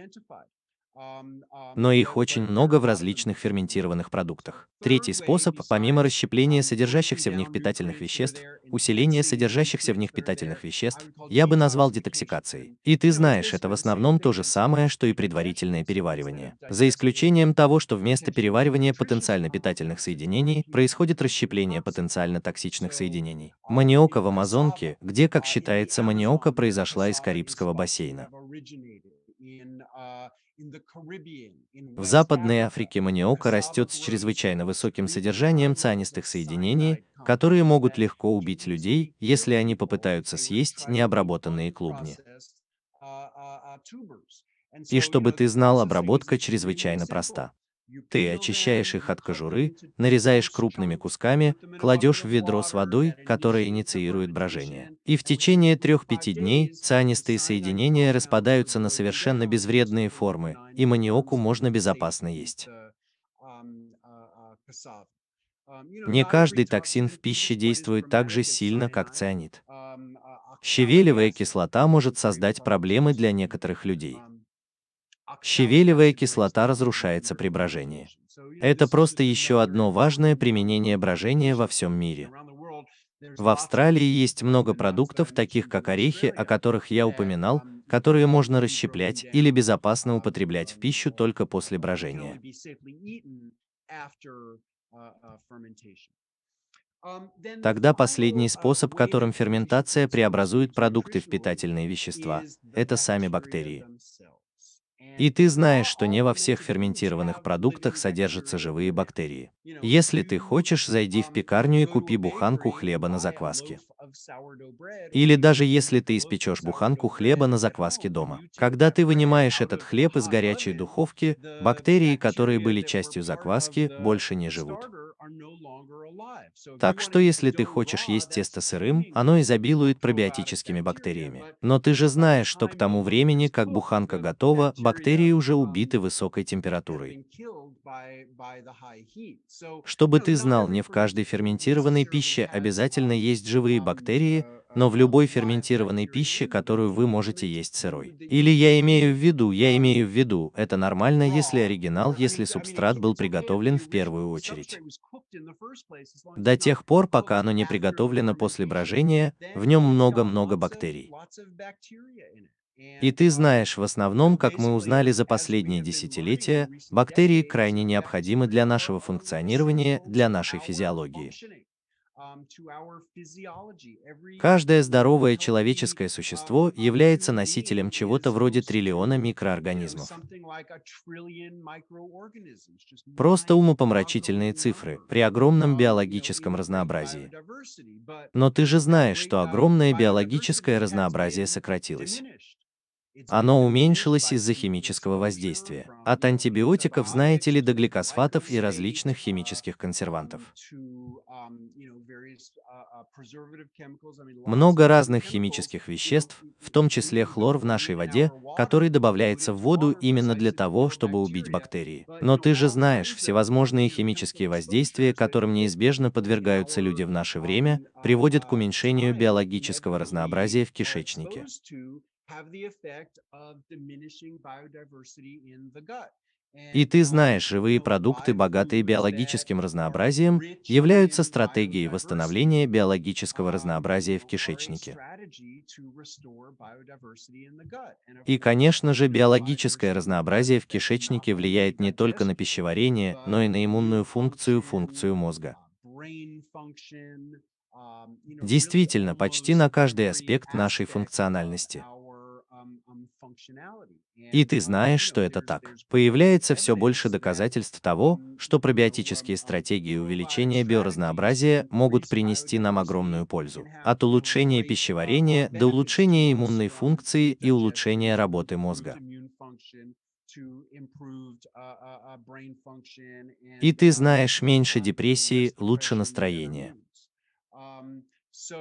но их ну, очень э, много в различных ферментированных продуктах. Третий способ, помимо расщепления содержащихся в них питательных веществ, усиления содержащихся в них питательных веществ, я бы назвал детоксикацией. И ты знаешь, это в основном то же самое, что и предварительное переваривание. За исключением того, что вместо переваривания потенциально um, питательных соединений происходит расщепление потенциально токсичных соединений. Uh, маниока в Амазонке, где, как считается, маниока произошла из Карибского бассейна. Uh, В Западной Африке маниока растет с чрезвычайно высоким содержанием цианистых соединений, которые могут легко убить людей, если они попытаются съесть необработанные клубни. Uh, uh, И чтобы ты знал, обработка чрезвычайно проста. Ты очищаешь их от кожуры, нарезаешь крупными кусками, кладешь в ведро с водой, которая инициирует брожение. И в течение 3-5 дней цианистые соединения распадаются на совершенно безвредные формы, и маниоку можно безопасно есть. Не каждый токсин в пище действует так же сильно, как цианид. Щавелевая кислота может создать проблемы для некоторых людей. Щавелевая кислота разрушается при брожении. Это просто еще одно важное применение брожения во всем мире. В Австралии есть много продуктов, таких как орехи, о которых я упоминал, которые можно расщеплять или безопасно употреблять в пищу только после брожения. Тогда последний способ, которым ферментация преобразует продукты в питательные вещества, это сами бактерии. И ты знаешь, что не во всех ферментированных продуктах содержатся живые бактерии. Если ты хочешь, зайди в пекарню и купи буханку хлеба на закваске. Или даже если ты испечешь буханку хлеба на закваске дома. Когда ты вынимаешь этот хлеб из горячей духовки, бактерии, которые были частью закваски, больше не живут. Так что если ты хочешь есть тесто сырым, оно изобилует пробиотическими бактериями. Но ты же знаешь, что к тому времени, как буханка готова, бактерии уже убиты высокой температурой. Чтобы ты знал, не в каждой ферментированной пище обязательно есть живые um, бактерии, но в любой ферментированной пище, которую вы можете есть сырой. Или я имею в виду, я имею в виду, это нормально, если оригинал, если субстрат был приготовлен в первую очередь. До тех пор, пока оно не приготовлено после брожения, в нем много-много бактерий. И ты знаешь, в основном, как мы узнали за последние десятилетия, бактерии крайне необходимы для нашего функционирования, для нашей физиологии. Um, Каждое здоровое человеческое uh, существо um, является носителем чего-то вроде триллиона uh, микроорганизмов. Просто умопомрачительные цифры при огромном um, биологическом разнообразии. Но ты же знаешь, что огромное биологическое разнообразие сократилось. Оно уменьшилось из-за химического воздействия. От антибиотиков, знаете ли, до гликосфатов и различных химических консервантов. Много разных химических веществ, в том числе хлор в нашей воде, который добавляется в воду именно для того, чтобы убить бактерии. Но ты же знаешь, всевозможные химические воздействия, которым неизбежно подвергаются люди в наше время, приводят к уменьшению биологического разнообразия в кишечнике. И ты знаешь, живые продукты, богатые биологическим разнообразием, являются стратегией восстановления биологического um, разнообразия в кишечнике. И, конечно же, биологическое разнообразие в кишечнике влияет не только на пищеварение, но и на иммунную функцию, функцию мозга. Uh, um, Действительно, почти на каждый аспект нашей функциональности. И ты знаешь, что это так. Появляется все больше доказательств того, что пробиотические стратегии увеличения биоразнообразия могут принести нам огромную пользу. От улучшения пищеварения до улучшения иммунной функции и улучшения работы мозга. Uh, uh, uh, и ты знаешь меньше депрессии, лучше настроение.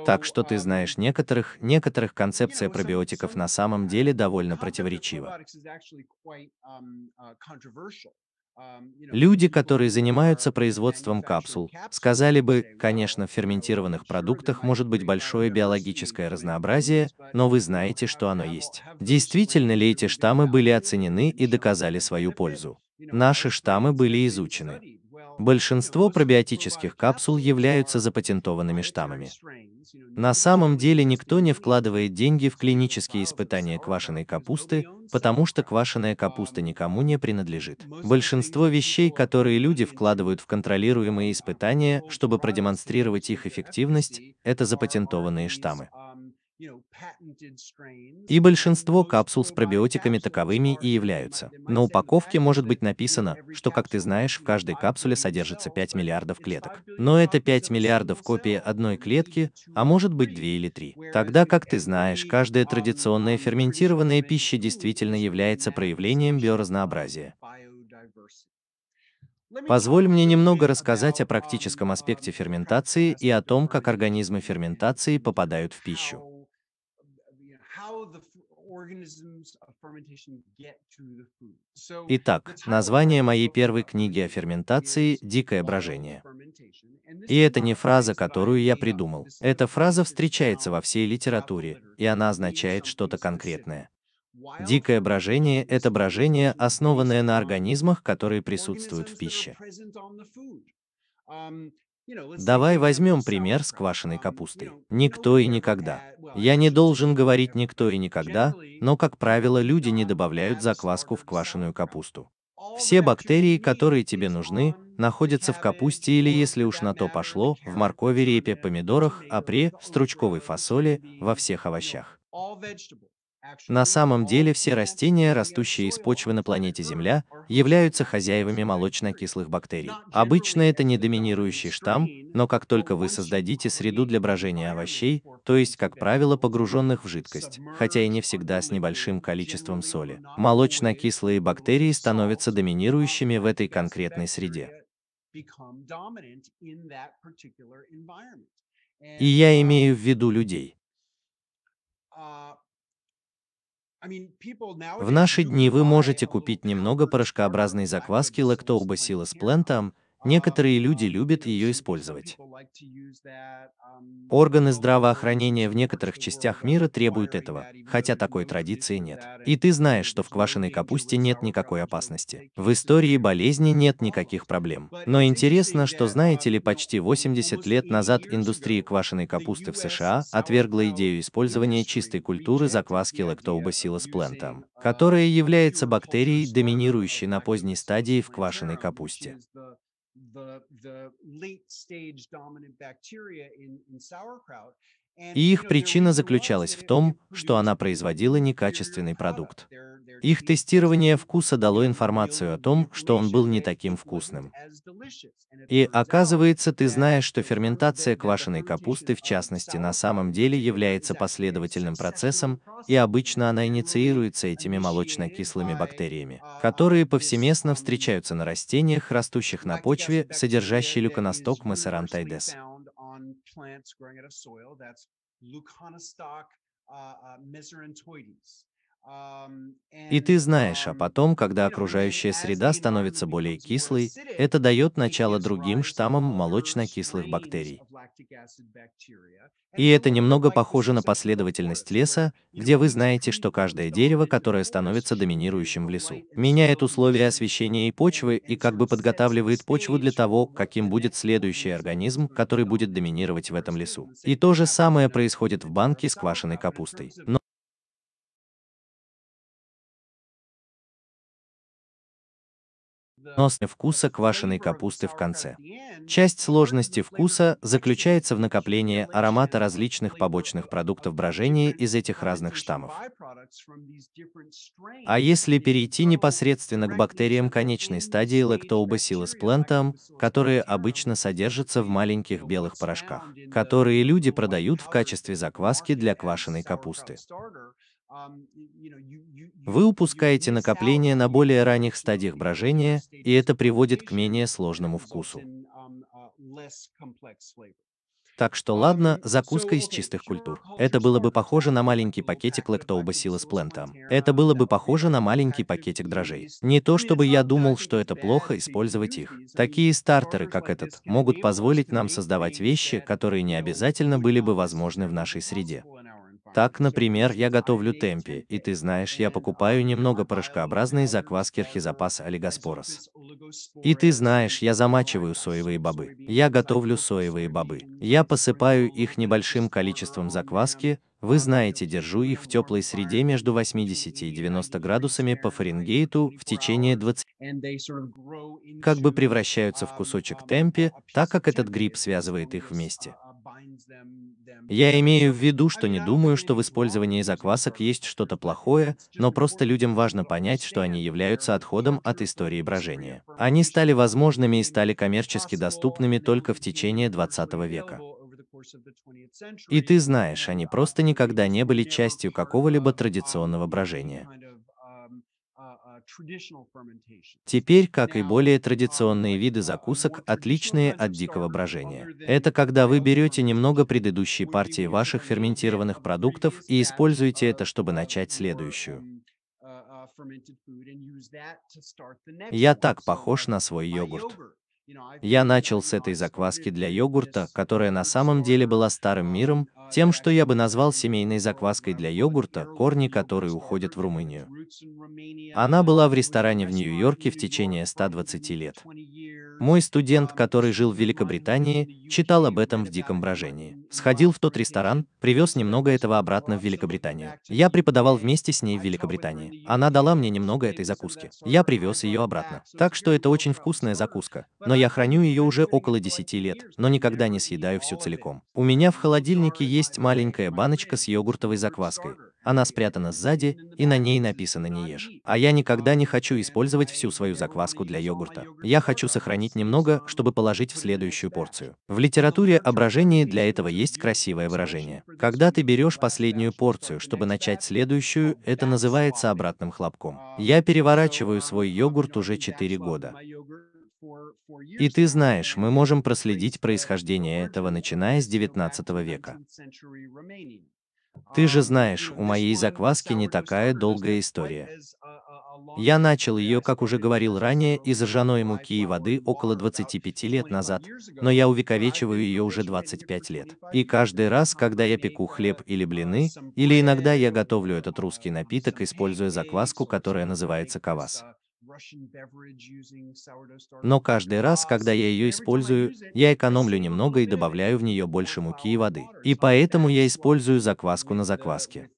Так что ты um, знаешь некоторых, некоторых концепция пробиотиков на самом деле довольно противоречива. Um, uh, um, Люди, которые uh, занимаются производством капсул, сказали бы, конечно, в ферментированных продуктах может быть uh, большое биологическое разнообразие, но вы знаете, что оно есть. Действительно ли эти штаммы были оценены и доказали свою пользу? Наши штаммы были изучены. Большинство пробиотических капсул являются запатентованными штаммами. На самом деле никто не вкладывает деньги в клинические испытания квашеной капусты, потому что квашеная капуста никому не принадлежит. Большинство вещей, которые люди вкладывают в контролируемые испытания, чтобы продемонстрировать их эффективность, это запатентованные штаммы. И большинство капсул с пробиотиками таковыми и являются. На упаковке может быть написано, что, как ты знаешь, в каждой капсуле содержится 5 миллиардов клеток. Но это 5 миллиардов копий одной клетки, а может быть 2 или 3. Тогда, как ты знаешь, каждая традиционная ферментированная пища действительно является проявлением биоразнообразия. Позволь мне немного рассказать о практическом um, аспекте ферментации и о том, как организмы ферментации попадают в пищу. Итак, название моей первой книги о ферментации – «Дикое брожение». И это не фраза, которую я придумал. Эта фраза встречается во всей литературе, и она означает что-то конкретное. Дикое брожение – это брожение, основанное на организмах, которые присутствуют в пище. Давай возьмем пример с квашеной um, капустой. Никто и никогда. Я не должен говорить никто и никогда, но, как правило, люди не добавляют закваску в квашеную капусту. Все бактерии, которые тебе нужны, находятся в капусте или, если уж на то пошло, в моркови, репе, помидорах, опре, а стручковой фасоли, во всех овощах. На самом деле все растения, растущие из почвы на планете Земля, являются хозяевами молочно-кислых бактерий. Обычно это не доминирующий штамм, но как только вы создадите среду для брожения овощей, то есть, как правило, погруженных в жидкость, хотя и не всегда с небольшим количеством соли, молочно-кислые бактерии становятся доминирующими в этой конкретной среде. И я имею в виду людей. В наши дни вы можете купить немного порошкообразной закваски с плентом. Некоторые люди любят ее использовать. Um, Органы здравоохранения в некоторых частях мира требуют этого, хотя такой традиции нет. И ты знаешь, что в квашеной капусте нет никакой опасности. В истории болезни нет никаких проблем. Но интересно, что знаете ли, um, почти 80 лет назад индустрия квашеной капусты в США отвергла идею использования чистой культуры закваски лактобасилос плентом, um, которая является бактерией, доминирующей на поздней стадии в квашеной капусте. the, the late stage dominant bacteria in, in sauerkraut И их причина заключалась в том, что она производила некачественный uh, продукт. Их тестирование вкуса дало информацию о том, что он был не таким вкусным. И оказывается, ты знаешь, что ферментация квашеной капусты в частности на самом деле является последовательным процессом, и обычно она инициируется этими молочно-кислыми бактериями, uh, которые повсеместно встречаются на растениях, растущих на почве, содержащей люконосток месерантайдес. plants growing out of soil. That's Leuconostoc uh, uh, Um, и ты знаешь, а um, потом, когда окружающая среда становится более кислой, это дает начало другим штаммам молочно-кислых бактерий. И это немного похоже на последовательность леса, где вы знаете, что каждое дерево, которое становится доминирующим в лесу, меняет условия освещения и почвы и как бы подготавливает почву для того, каким будет следующий организм, который будет доминировать в этом лесу. И то же самое происходит в банке с квашеной капустой. Но носный вкуса квашеной капусты в конце. Часть сложности вкуса заключается в накоплении аромата различных побочных продуктов брожения из этих разных штаммов. А если перейти непосредственно к бактериям конечной стадии с плентом, которые обычно содержатся в маленьких белых порошках, которые люди продают в качестве закваски для квашеной капусты. Um, Вы упускаете накопление на более ранних стадиях брожения, и это приводит к менее сложному вкусу. Um, uh, так что um, ладно, закуска из чистых культур. Это было бы похоже на маленький пакетик лактобасила с плентом. Это было бы похоже на маленький пакетик дрожжей. Не то чтобы я думал, что это плохо использовать их. Такие стартеры, как этот, могут позволить нам создавать вещи, которые не обязательно были бы возможны в нашей среде. Так, например, я готовлю темпе, и ты знаешь, я покупаю немного порошкообразной закваски архизопас олигоспорос. И ты знаешь, я замачиваю соевые бобы. Я готовлю соевые бобы. Я посыпаю их небольшим количеством закваски, вы знаете, держу их в теплой среде между 80 и 90 градусами по Фаренгейту в течение 20 как бы превращаются в кусочек темпе, так как этот гриб связывает их вместе. Я имею в виду, что не думаю, что в использовании заквасок есть что-то плохое, но просто людям важно понять, что они являются отходом от истории брожения. Они стали возможными и стали коммерчески доступными только в течение 20 века. И ты знаешь, они просто никогда не были частью какого-либо традиционного брожения. Теперь, как и более um, традиционные виды uh, закусок, отличные от дикого брожения. Это когда вы берете немного предыдущей партии ваших ферментированных продуктов и используете uh, это, чтобы начать следующую. Uh, Я так похож на свой йогурт. Я начал с этой закваски для йогурта, которая на самом деле была старым миром, тем, что я бы назвал семейной закваской для йогурта, корни которой уходят в Румынию. Она была в ресторане в Нью-Йорке в течение 120 лет. Мой студент, который жил в Великобритании, читал об этом в диком брожении. Сходил в тот ресторан, привез немного этого обратно в Великобританию. Я преподавал вместе с ней в Великобритании. Она дала мне немного этой закуски. Я привез ее обратно. Так что это очень вкусная закуска. Но но я храню ее уже около 10 лет, но никогда не съедаю всю целиком. У меня в холодильнике есть маленькая баночка с йогуртовой закваской. Она спрятана сзади, и на ней написано «не ешь». А я никогда не хочу использовать всю свою закваску для йогурта. Я хочу сохранить немного, чтобы положить в следующую порцию. В литературе о брожении для этого есть красивое выражение. Когда ты берешь последнюю порцию, чтобы начать следующую, это называется обратным хлопком. Я переворачиваю свой йогурт уже 4 года. И ты знаешь, мы можем проследить происхождение этого, начиная с XIX века. Ты же um, знаешь, у моей закваски не такая долгая история. Я начал ее, как уже говорил ранее, из ржаной муки и воды около 25 лет назад, но я увековечиваю ее уже 25 лет. И каждый раз, когда я пеку хлеб или uh, блины, или иногда я готовлю uh, этот русский напиток, используя закваску, которая называется кавас. Uh, но каждый раз, когда я ее использую, я экономлю немного и добавляю в нее больше муки и воды. И поэтому я использую закваску на закваске.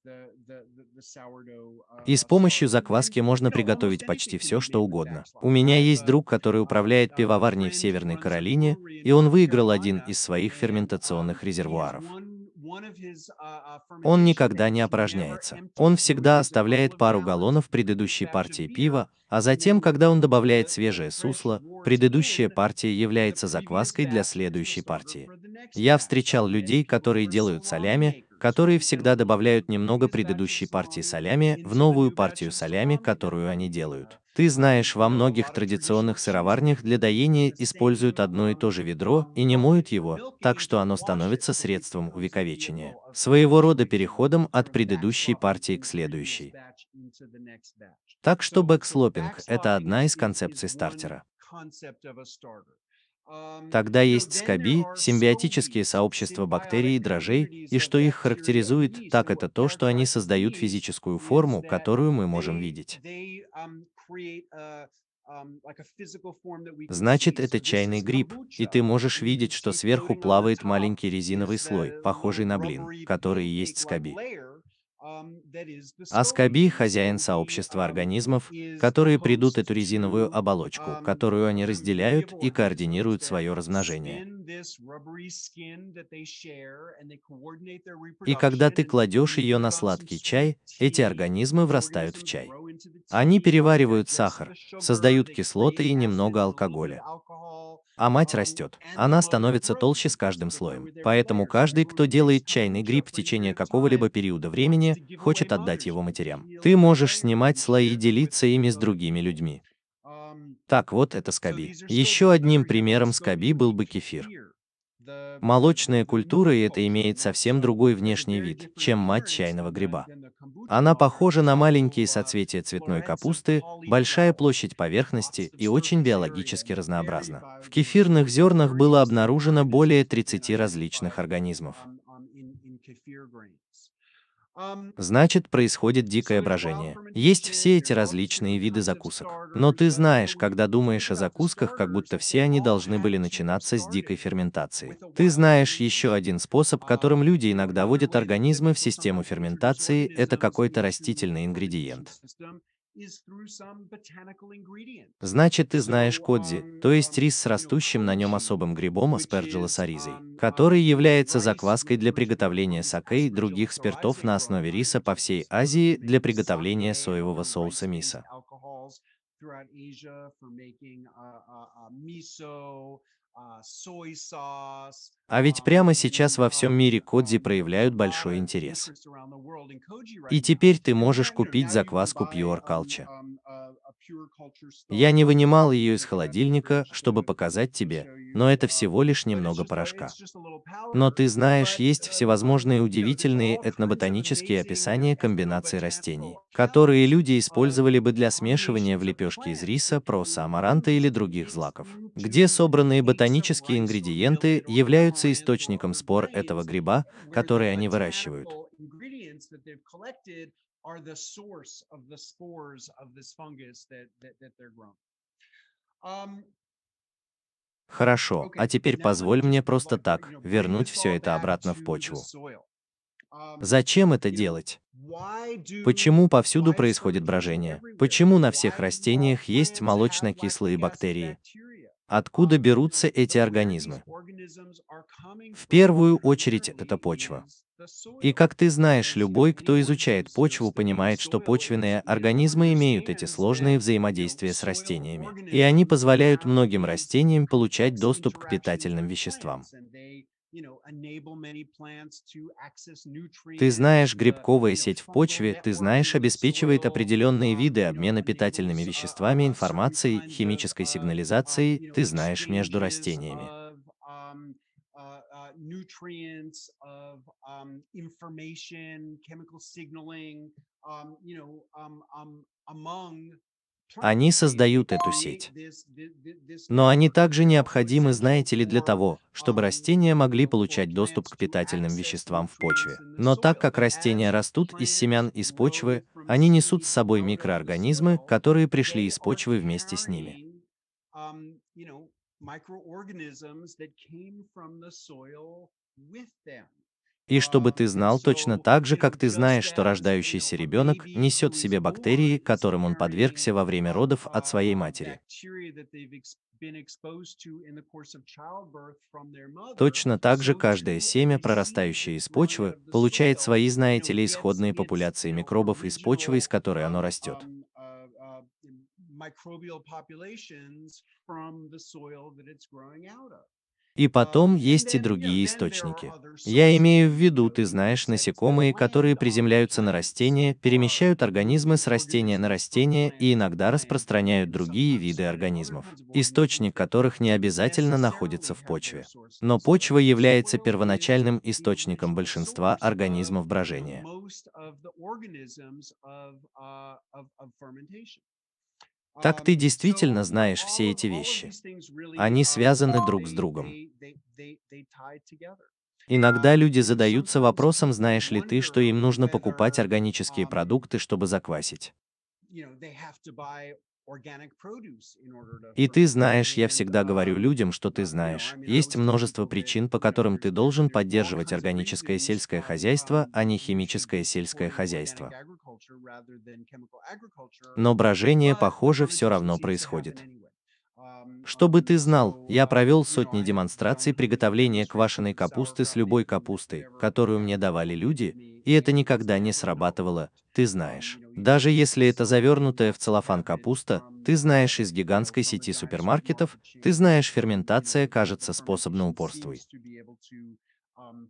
И uh, с помощью закваски можно приготовить почти все, что угодно. У меня есть друг, который управляет пивоварней в Северной Каролине, и он выиграл один из своих um, ферментационных резервуаров. Uh, uh, он никогда не опорожняется. Он всегда оставляет пару галлонов предыдущей партии пива, а затем, когда он добавляет свежее сусло, предыдущая партия является закваской для следующей партии. Я встречал людей, которые делают солями, которые всегда добавляют немного предыдущей партии солями в новую партию солями, которую они делают. Ты знаешь, во многих традиционных сыроварнях для доения используют одно и то же ведро и не моют его, так что оно становится средством увековечения. Своего рода переходом от предыдущей партии к следующей. Так что бэкслопинг – это одна из концепций стартера. Тогда есть скоби, симбиотические сообщества бактерий и дрожжей, и что их характеризует, так это то, что они создают физическую форму, которую мы можем видеть. Um, Значит, это чайный гриб, и ты можешь видеть, что сверху плавает маленький резиновый слой, похожий на блин, который и есть скоби. Um, Аскоби – хозяин сообщества um, организмов, которые придут эту резиновую оболочку, um, которую они разделяют и координируют свое размножение. И когда ты кладешь ее на сладкий чай, эти организмы врастают в чай. Они переваривают сахар, создают кислоты и немного алкоголя. А мать растет. Она становится толще с каждым слоем. Поэтому каждый, кто делает чайный гриб в течение какого-либо периода времени, хочет отдать его матерям. Ты можешь снимать слои и делиться ими с другими людьми. Так вот, это скоби. Еще одним примером скоби был бы кефир. Молочная культура и это имеет совсем другой внешний вид, чем мать чайного гриба. Она похожа на маленькие соцветия цветной капусты, большая площадь поверхности и очень биологически разнообразна. В кефирных зернах было обнаружено более 30 различных организмов значит происходит дикое брожение. Есть все эти различные виды закусок. Но ты знаешь, когда думаешь о закусках, как будто все они должны были начинаться с дикой ферментации. Ты знаешь еще один способ, которым люди иногда вводят организмы в систему ферментации, это какой-то растительный ингредиент. Значит, ты знаешь кодзи, um, то есть рис с растущим на нем особым грибом аспергиллос аризой, um, который является закваской для um, приготовления саке и других спиртов на основе риса по всей Азии для приготовления соевого соуса мисо. А, а ведь а, прямо сейчас во всем а, мире Кодзи проявляют большой интерес. И теперь ты можешь купить закваску um, um, Pure Culture. Я не вынимал ее из холодильника, чтобы показать тебе, но это uh, всего лишь немного порошка. Но ты знаешь, есть uh, всевозможные удивительные этноботанические описания комбинаций растений, которые люди uh, использовали бы для смешивания в лепешке из риса, проса, амаранта или других злаков, где собранные ботанические ботанические ингредиенты являются источником спор этого гриба, которые они выращивают. Хорошо, а теперь позволь мне просто так вернуть все это обратно в почву. Зачем это делать? Почему повсюду происходит брожение? Почему на всех растениях есть молочно-кислые бактерии? Откуда берутся эти организмы? В первую очередь это почва. И как ты знаешь, любой, кто изучает почву, понимает, что почвенные организмы имеют эти сложные взаимодействия с растениями, и они позволяют многим растениям получать доступ к питательным веществам. Ты знаешь, uh, грибковая сеть в почве, ты знаешь, обеспечивает определенные uh, виды обмена питательными uh, веществами, информацией, химической сигнализацией, ты знаешь между растениями. Um, они создают эту сеть. Но они также необходимы, знаете ли, для того, чтобы растения могли получать доступ к питательным веществам в почве. Но так как растения растут из семян из почвы, они несут с собой микроорганизмы, которые пришли из почвы вместе с ними. microorganisms that came from the soil with them. И чтобы ты знал точно так же, как ты знаешь, что рождающийся ребенок несет в себе бактерии, которым он подвергся во время родов от своей матери. Точно так же каждое семя, прорастающее из почвы, получает свои, знаете ли, исходные популяции микробов из почвы, из которой оно растет. microbial populations from the soil that it's growing out of. И потом есть и другие источники. Я имею в виду, ты знаешь, насекомые, которые приземляются на растения, перемещают организмы с растения на растение и иногда распространяют другие виды организмов, источник которых не обязательно находится в почве. Но почва является первоначальным источником большинства организмов брожения. Так ты действительно знаешь все эти вещи. Они связаны друг с другом. Иногда люди задаются вопросом, знаешь ли ты, что им нужно покупать органические продукты, чтобы заквасить. И ты знаешь, я всегда говорю um, людям, что ты uh, знаешь. Есть множество причин, по которым ты должен поддерживать органическое сельское хозяйство, um, а не химическое сельское хозяйство. Но брожение, похоже, все равно происходит. Чтобы ты знал, я провел сотни демонстраций приготовления квашеной капусты с любой капустой, которую мне давали люди, и это никогда не срабатывало, ты знаешь. Даже если это завернутая в целлофан капуста, ты знаешь из гигантской сети супермаркетов, ты знаешь ферментация, кажется, способна упорствуй. Um,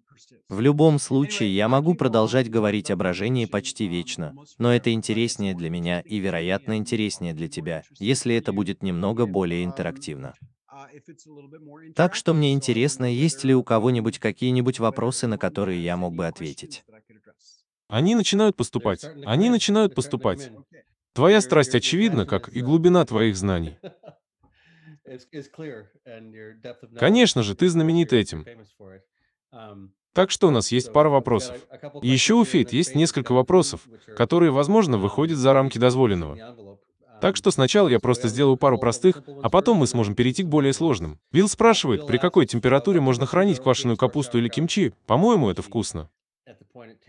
В любом случае, я могу продолжать говорить о брожении почти um, вечно, но это интереснее для меня и, вероятно, интереснее для тебя, если это будет немного более um, интерактивно. Uh, так что мне интересно, есть ли у кого-нибудь какие-нибудь вопросы, на которые я мог бы ответить. Они начинают поступать. Они начинают поступать. Твоя страсть очевидна, как и uh, глубина твоих знаний. Конечно же, ты знаменит этим. Так что у нас есть пара вопросов. А еще у Фейт есть несколько вопросов, которые, возможно, выходят за рамки дозволенного. А, так что сначала я просто сделаю пару простых, а потом мы сможем перейти к более сложным. Вилл спрашивает, при какой температуре можно хранить квашеную капусту или кимчи? По-моему, это вкусно.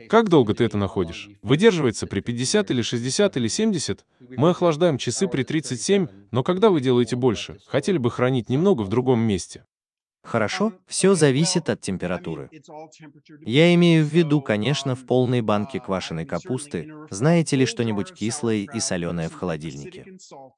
Как долго ты это находишь? Выдерживается при 50 или 60 или 70? Мы охлаждаем часы при 37, но когда вы делаете больше, хотели бы хранить немного в другом месте. Хорошо, все зависит от температуры. Я имею в виду, конечно, в полной банке квашеной капусты, знаете ли что-нибудь кислое и соленое в холодильнике.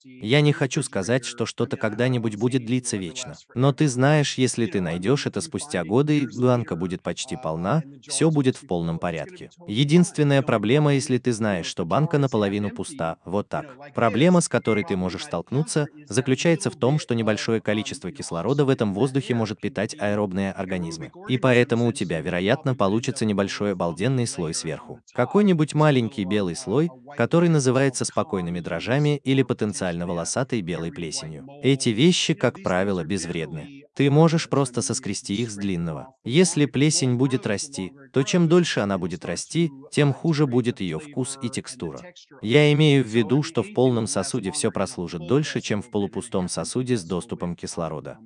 Я не хочу сказать, что что-то когда-нибудь будет длиться вечно, но ты знаешь, если ты найдешь это спустя годы, банка будет почти полна, все будет в полном порядке. Единственная проблема, если ты знаешь, что банка наполовину пуста, вот так. Проблема, с которой ты можешь столкнуться, заключается в том, что небольшое количество кислорода в этом воздухе может питать аэробные организмы. И поэтому у тебя, вероятно, получится небольшой обалденный слой сверху. Какой-нибудь маленький белый слой, который называется спокойными дрожжами или потенциально волосатой белой плесенью. Эти вещи, как правило, безвредны. Ты можешь просто соскрести их с длинного. Если плесень будет расти, то чем дольше она будет расти, тем хуже будет ее вкус и текстура. Я имею в виду, что в полном сосуде все прослужит дольше, чем в полупустом сосуде с доступом кислорода.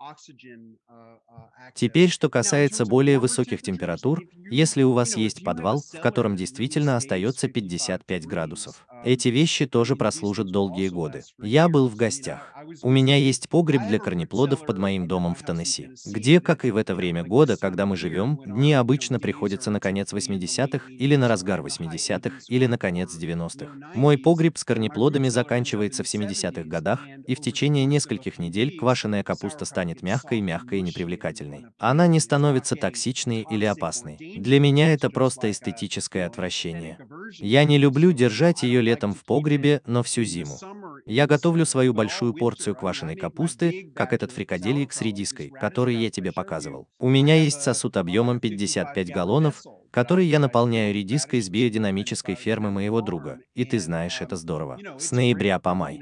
А, а, Теперь, что касается более высоких температур, если у вас есть подвал, в котором действительно остается 55 градусов, um, эти вещи тоже прослужат долгие годы. Я был в гостях. У меня есть погреб для корнеплодов под моим домом в Теннесси, где, как и в это время года, когда мы живем, дни обычно приходятся uh, на конец 80-х или на разгар 80-х или на конец 90-х. Um, Мой погреб с um, корнеплодами заканчивается в 70-х годах, и в течение нескольких недель квашеная капуста просто станет мягкой, мягкой и непривлекательной. Она не становится токсичной или опасной. Для меня это просто эстетическое отвращение. Я не люблю держать ее летом в погребе, но всю зиму. Я готовлю свою большую порцию квашеной капусты, как этот фрикадельник с редиской, который я тебе показывал. У меня есть сосуд объемом 55 галлонов, который я наполняю редиской с биодинамической фермы моего друга, и ты знаешь, это здорово. С ноября по май.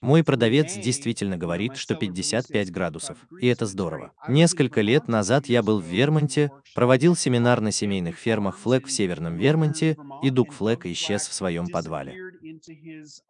Мой продавец действительно говорит, что 55 градусов, и это здорово. Несколько лет назад я был в Вермонте, проводил семинар на семейных фермах Флэк в Северном Вермонте, и Дуг Флэк исчез в своем подвале.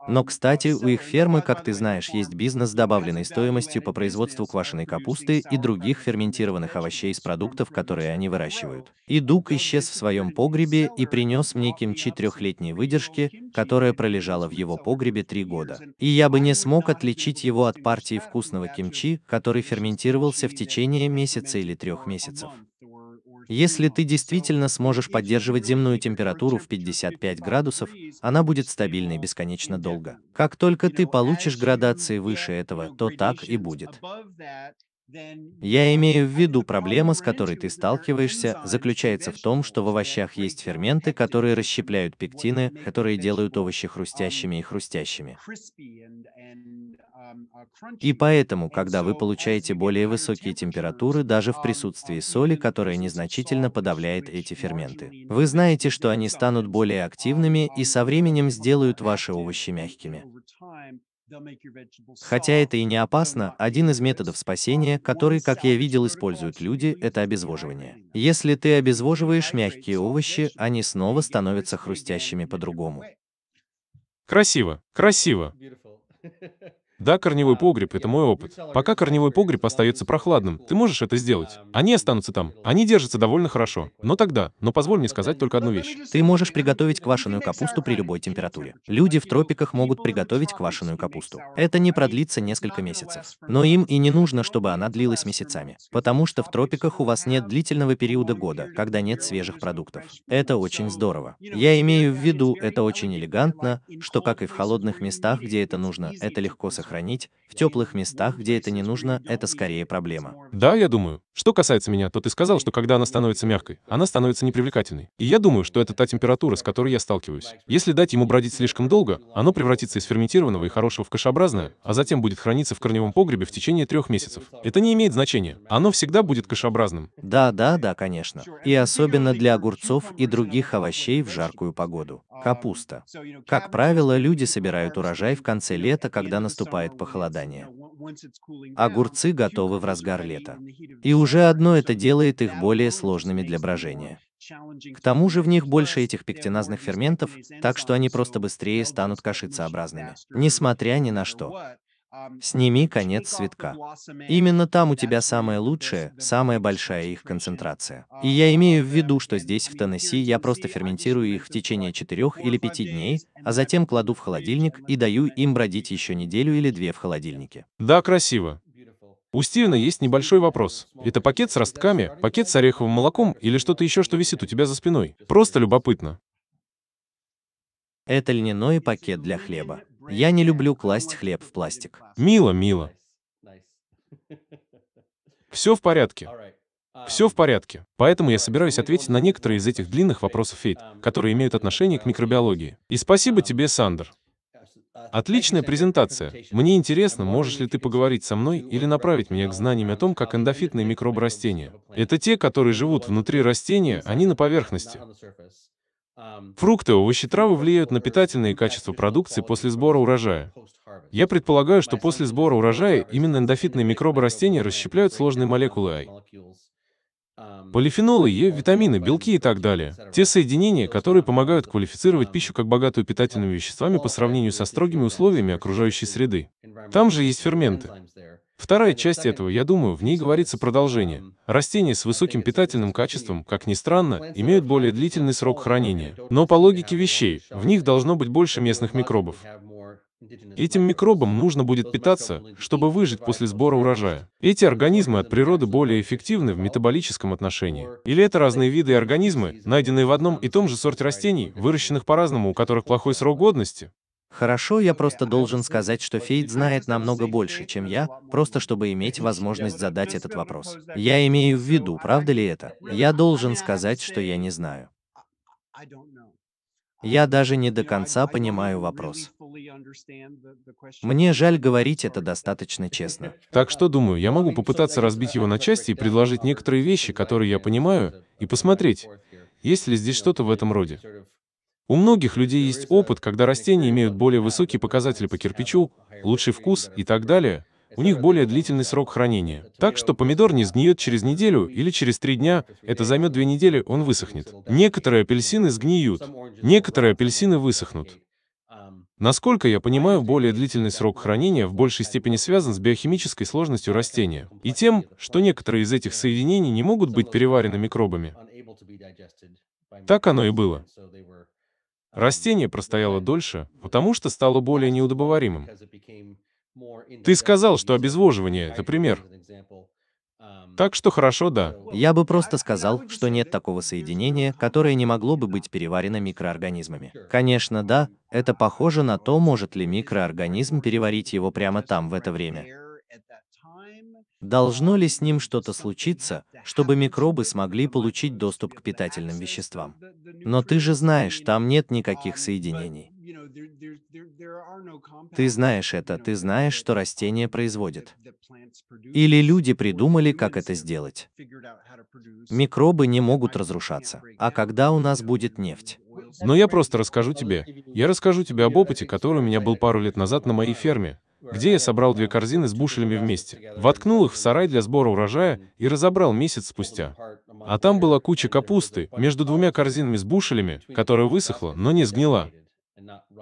Но, um, кстати, у их фермы, uh, как ты знаешь, есть бизнес с добавленной стоимостью по производству квашеной капусты и других ферментированных овощей из продуктов, которые они выращивают. И Дуг исчез в своем погребе и принес мне кимчи трехлетней выдержки, которая пролежала в его погребе три года и я бы не смог отличить его от партии вкусного кимчи, который ферментировался в течение месяца или трех месяцев. Если ты действительно сможешь поддерживать земную температуру в 55 градусов, она будет стабильной бесконечно долго. Как только ты получишь градации выше этого, то так и будет. Я имею в виду проблема, с которой ты сталкиваешься, заключается в том, что в овощах есть ферменты, которые расщепляют пектины, которые делают овощи хрустящими и хрустящими. И поэтому, когда вы получаете более высокие температуры даже в присутствии соли, которая незначительно подавляет эти ферменты, вы знаете, что они станут более активными и со временем сделают ваши овощи мягкими. Хотя это и не опасно, один из методов спасения, который, как я видел, используют люди, это обезвоживание. Если ты обезвоживаешь мягкие овощи, они снова становятся хрустящими по-другому. Красиво, красиво. Да, корневой погреб — это мой опыт. Пока корневой погреб остается прохладным, ты можешь это сделать. Они останутся там. Они держатся довольно хорошо. Но тогда, но позволь мне сказать только одну вещь. Ты можешь приготовить квашеную капусту при любой температуре. Люди в тропиках могут приготовить квашеную капусту. Это не продлится несколько месяцев. Но им и не нужно, чтобы она длилась месяцами. Потому что в тропиках у вас нет длительного периода года, когда нет свежих продуктов. Это очень здорово. Я имею в виду, это очень элегантно, что, как и в холодных местах, где это нужно, это легко сохранить хранить, в теплых местах, где это не нужно, это скорее проблема. Да, я думаю. Что касается меня, то ты сказал, что когда она становится мягкой, она становится непривлекательной. И я думаю, что это та температура, с которой я сталкиваюсь. Если дать ему бродить слишком долго, оно превратится из ферментированного и хорошего в кашеобразное, а затем будет храниться в корневом погребе в течение трех месяцев. Это не имеет значения. Оно всегда будет кашеобразным. Да, да, да, конечно. И особенно для огурцов и других овощей в жаркую погоду. Капуста. Как правило, люди собирают урожай в конце лета, когда наступает наступает похолодание. Огурцы готовы в разгар лета. И уже одно это делает их более сложными для брожения. К тому же в них больше этих пектиназных ферментов, так что они просто быстрее станут кашицеобразными, несмотря ни на что. Сними конец цветка. Именно там у тебя самая лучшая, самая большая их концентрация. И я имею а, в виду, что э, здесь, в Теннесси, я просто ферментирую их в течение 4 или 5 дней, а затем кладу в холодильник и даю им бродить еще неделю или две в холодильнике. Да, красиво. У Стивена есть небольшой вопрос. Это пакет с ростками, пакет с ореховым молоком или что-то еще, что висит у тебя за спиной? Просто любопытно. Это льняной пакет для хлеба. Я не люблю класть хлеб в пластик. Мило, мило. Все в порядке. Все в порядке. Поэтому я собираюсь ответить на некоторые из этих длинных вопросов Фейт, которые имеют отношение к микробиологии. И спасибо тебе, Сандер. Отличная презентация. Мне интересно, можешь ли ты поговорить со мной или направить меня к знаниям о том, как эндофитные микробы растения. Это те, которые живут внутри растения, а не на поверхности. Эм, Фрукты, овощи, травы влияют на питательные качества продукции после сбора урожая. Я предполагаю, что после сбора урожая именно эндофитные микробы растения расщепляют сложные молекулы Ай. Полифенолы Е, витамины, белки и так далее. Те соединения, которые помогают квалифицировать пищу как богатую питательными веществами по сравнению со строгими условиями окружающей среды. Там же есть ферменты. Вторая часть этого, я думаю, в ней говорится продолжение. Растения с высоким питательным качеством, как ни странно, имеют более длительный срок хранения. Но по логике вещей, в них должно быть больше местных микробов. Этим микробам нужно будет питаться, чтобы выжить после сбора урожая. Эти организмы от природы более эффективны в метаболическом отношении. Или это разные виды и организмы, найденные в одном и том же сорте растений, выращенных по-разному, у которых плохой срок годности? Хорошо, я просто должен сказать, что Фейд знает намного больше, чем я, просто чтобы иметь возможность задать этот вопрос. Я имею в виду, правда ли это? Я должен сказать, что я не знаю. Я даже не до конца понимаю вопрос. Мне жаль говорить это достаточно честно. Так что думаю, я могу попытаться разбить его на части и предложить некоторые вещи, которые я понимаю, и посмотреть, есть ли здесь что-то в этом роде. У многих людей есть опыт, когда растения имеют более высокие показатели по кирпичу, лучший вкус и так далее, у них более длительный срок хранения. Так что помидор не сгниет через неделю или через три дня, это займет две недели, он высохнет. Некоторые апельсины сгниют, некоторые апельсины высохнут. Насколько я понимаю, более длительный срок хранения в большей степени связан с биохимической сложностью растения и тем, что некоторые из этих соединений не могут быть переварены микробами. Так оно и было. Растение простояло дольше, потому что стало более неудобоваримым. Ты сказал, что обезвоживание — это пример. Так что хорошо, да. Я бы просто сказал, что нет такого соединения, которое не могло бы быть переварено микроорганизмами. Конечно, да, это похоже на то, может ли микроорганизм переварить его прямо там в это время. Должно ли с ним что-то случиться, чтобы микробы смогли получить доступ к питательным веществам? Но ты же знаешь, там нет никаких соединений. Ты знаешь это, ты знаешь, что растения производят. Или люди придумали, как это сделать. Микробы не могут разрушаться. А когда у нас будет нефть? Но я просто расскажу тебе. Я расскажу тебе об опыте, который у меня был пару лет назад на моей ферме где я собрал две корзины с бушелями вместе, воткнул их в сарай для сбора урожая и разобрал месяц спустя. А там была куча капусты между двумя корзинами с бушелями, которая высохла, но не сгнила.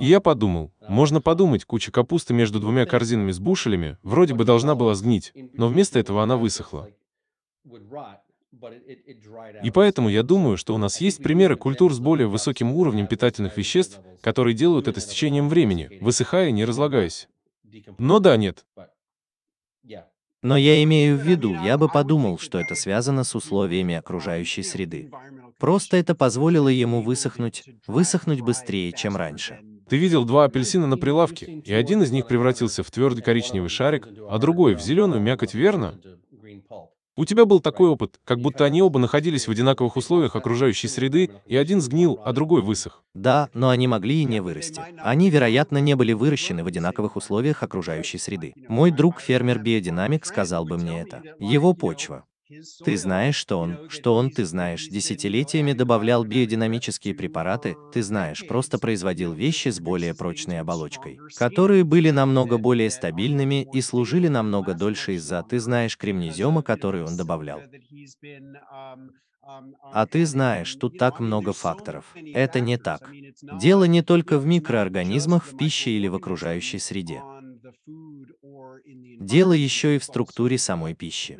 И я подумал, можно подумать, куча капусты между двумя корзинами с бушелями вроде бы должна была сгнить, но вместо этого она высохла. И поэтому я думаю, что у нас есть примеры культур с более высоким уровнем питательных веществ, которые делают это с течением времени, высыхая и не разлагаясь. Но ну да, нет. Но я имею в виду, я бы подумал, что это связано с условиями окружающей среды. Просто это позволило ему высохнуть, высохнуть быстрее, чем раньше. Ты видел два апельсина на прилавке, и один из них превратился в твердый коричневый шарик, а другой — в зеленую мякоть, верно? У тебя был такой опыт, как будто они оба находились в одинаковых условиях окружающей среды, и один сгнил, а другой высох. Да, но они могли и не вырасти. Они, вероятно, не были выращены в одинаковых условиях окружающей среды. Мой друг фермер-биодинамик сказал бы мне это. Его почва, ты знаешь, что он, что он, ты знаешь, десятилетиями добавлял биодинамические препараты, ты знаешь, просто производил вещи с более прочной оболочкой, которые были намного более стабильными и служили намного дольше из-за, ты знаешь, кремнезема, который он добавлял. А ты знаешь, тут так много факторов. Это не так. Дело не только в микроорганизмах в пище или в окружающей среде. Дело еще и в структуре самой пищи.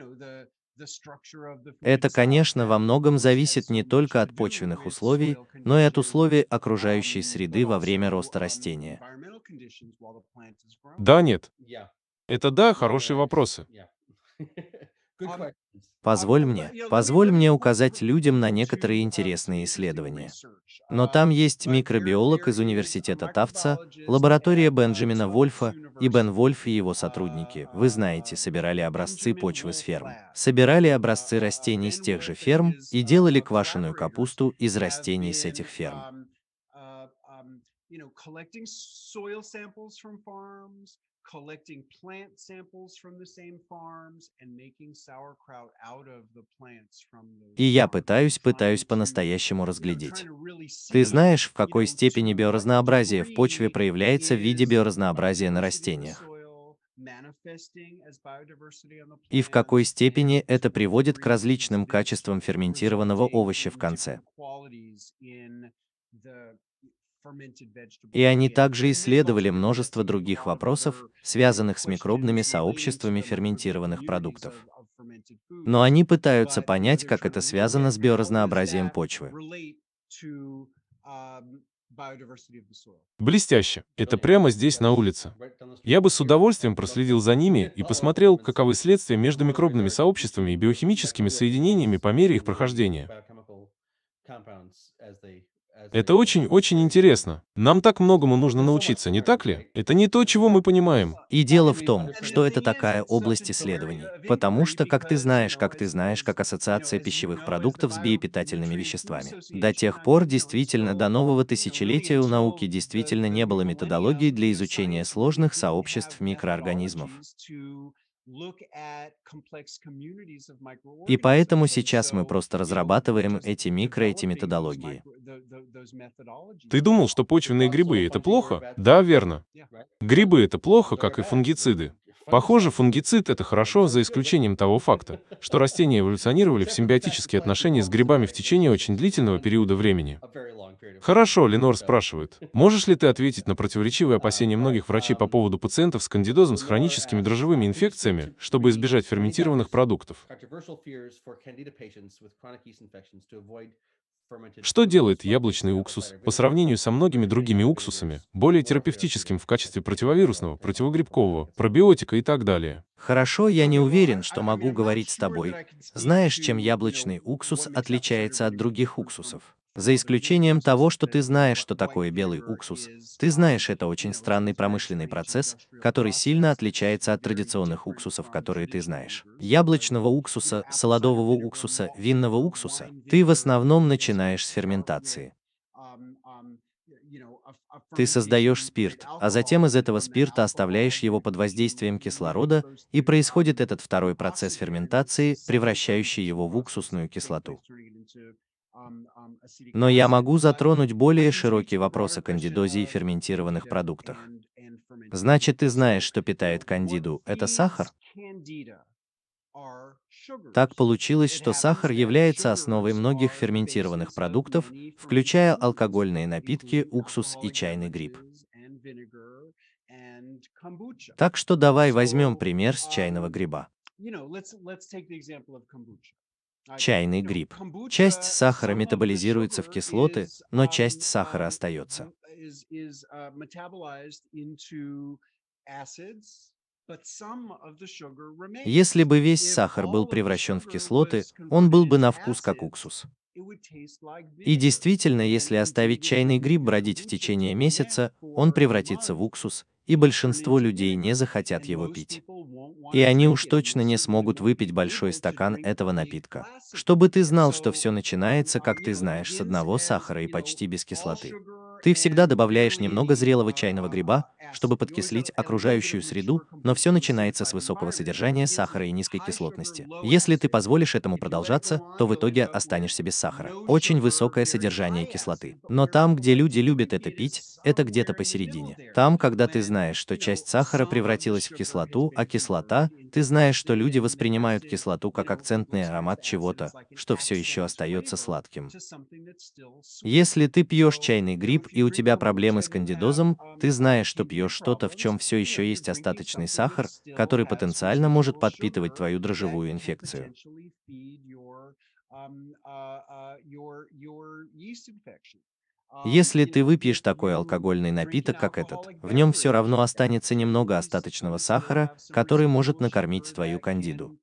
Это, конечно, во многом зависит не только от почвенных условий, но и от условий окружающей среды во время роста растения. Да, нет. Это да, хорошие вопросы. Позволь мне, позволь мне указать людям на некоторые интересные исследования. Но там есть микробиолог из университета Тавца, лаборатория Бенджамина Вольфа, и Бен Вольф и его сотрудники, вы знаете, собирали образцы почвы с ферм. Собирали образцы растений с тех же ферм и делали квашеную капусту из растений с этих ферм. you know, collecting soil samples from farms, collecting plant samples from the same farms and making sauerkraut out of the plants from the И я пытаюсь, пытаюсь по-настоящему разглядеть. Ты знаешь, в какой степени биоразнообразие в почве проявляется в виде биоразнообразия на растениях? и в какой степени это приводит к различным качествам ферментированного овоща в конце. И они также исследовали множество других вопросов, связанных с микробными сообществами ферментированных продуктов. Но они пытаются понять, как это связано с биоразнообразием почвы. Um, Блестяще. Это прямо здесь, на улице. Я бы с удовольствием проследил за ними и посмотрел, каковы следствия между микробными сообществами и биохимическими соединениями по мере их прохождения. Это очень-очень интересно. Нам так многому нужно научиться, не так ли? Это не то, чего мы понимаем. И дело в том, что это такая область исследований. Потому что, как ты знаешь, как ты знаешь, как ассоциация пищевых продуктов с биопитательными веществами. До тех пор, действительно, до нового тысячелетия у науки действительно не было методологии для изучения сложных сообществ микроорганизмов. И поэтому сейчас мы просто разрабатываем эти микро, эти методологии. Ты думал, что почвенные грибы — это плохо? Да, верно. Грибы — это плохо, как и фунгициды. Похоже, фунгицид — это хорошо, за исключением того факта, что растения эволюционировали в симбиотические отношения с грибами в течение очень длительного периода времени. Хорошо, Ленор спрашивает, можешь ли ты ответить на противоречивые опасения многих врачей по поводу пациентов с кандидозом с хроническими дрожжевыми инфекциями, чтобы избежать ферментированных продуктов? Что делает яблочный уксус по сравнению со многими другими уксусами, более терапевтическим в качестве противовирусного, противогрибкового, пробиотика и так далее? Хорошо, я не уверен, что могу говорить с тобой. Знаешь, чем яблочный уксус отличается от других уксусов? За исключением того, что ты знаешь, что такое белый уксус, ты знаешь, это очень странный промышленный процесс, который сильно отличается от традиционных уксусов, которые ты знаешь. Яблочного уксуса, солодового уксуса, винного уксуса, ты в основном начинаешь с ферментации. Ты создаешь спирт, а затем из этого спирта оставляешь его под воздействием кислорода, и происходит этот второй процесс ферментации, превращающий его в уксусную кислоту. Но я могу затронуть более широкие вопросы кандидозии и ферментированных продуктах. Значит, ты знаешь, что питает кандиду – это сахар? Так получилось, что сахар является основой многих ферментированных продуктов, включая алкогольные напитки, уксус и чайный гриб. Так что давай возьмем пример с чайного гриба чайный гриб. Часть сахара метаболизируется в кислоты, но часть сахара остается. Если бы весь сахар был превращен в кислоты, он был бы на вкус как уксус. И действительно, если оставить чайный гриб бродить в течение месяца, он превратится в уксус и большинство людей не захотят его пить. И они уж точно не смогут выпить большой стакан этого напитка. Чтобы ты знал, что все начинается, как ты знаешь, с одного сахара и почти без кислоты. Ты всегда добавляешь немного зрелого чайного гриба, чтобы подкислить окружающую среду, но все начинается с высокого содержания сахара и низкой кислотности. Если ты позволишь этому продолжаться, то в итоге останешься без сахара. Очень высокое содержание кислоты. Но там, где люди любят это пить, это где-то посередине. Там, когда ты знаешь, что часть сахара превратилась в кислоту, а кислота, ты знаешь, что люди воспринимают кислоту как акцентный аромат чего-то, что все еще остается сладким. Если ты пьешь чайный гриб и у тебя проблемы с кандидозом, ты знаешь, что пьешь что-то, в чем все еще есть остаточный сахар, который потенциально может подпитывать твою дрожжевую инфекцию. Если ты выпьешь такой алкогольный напиток, как этот, в нем все равно останется немного остаточного сахара, который может накормить твою кандиду.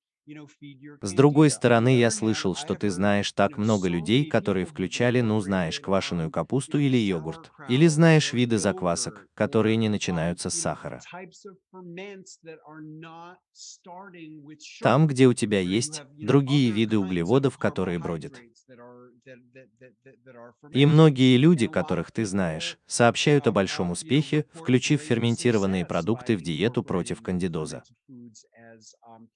С другой стороны, я слышал, что ты знаешь так много людей, которые включали, ну знаешь, квашеную капусту или йогурт. Или знаешь виды заквасок, которые не начинаются с сахара. Там, где у тебя есть другие виды углеводов, которые бродят. И многие люди, которых ты знаешь, сообщают о большом успехе, включив ферментированные продукты в диету против кандидоза. Um,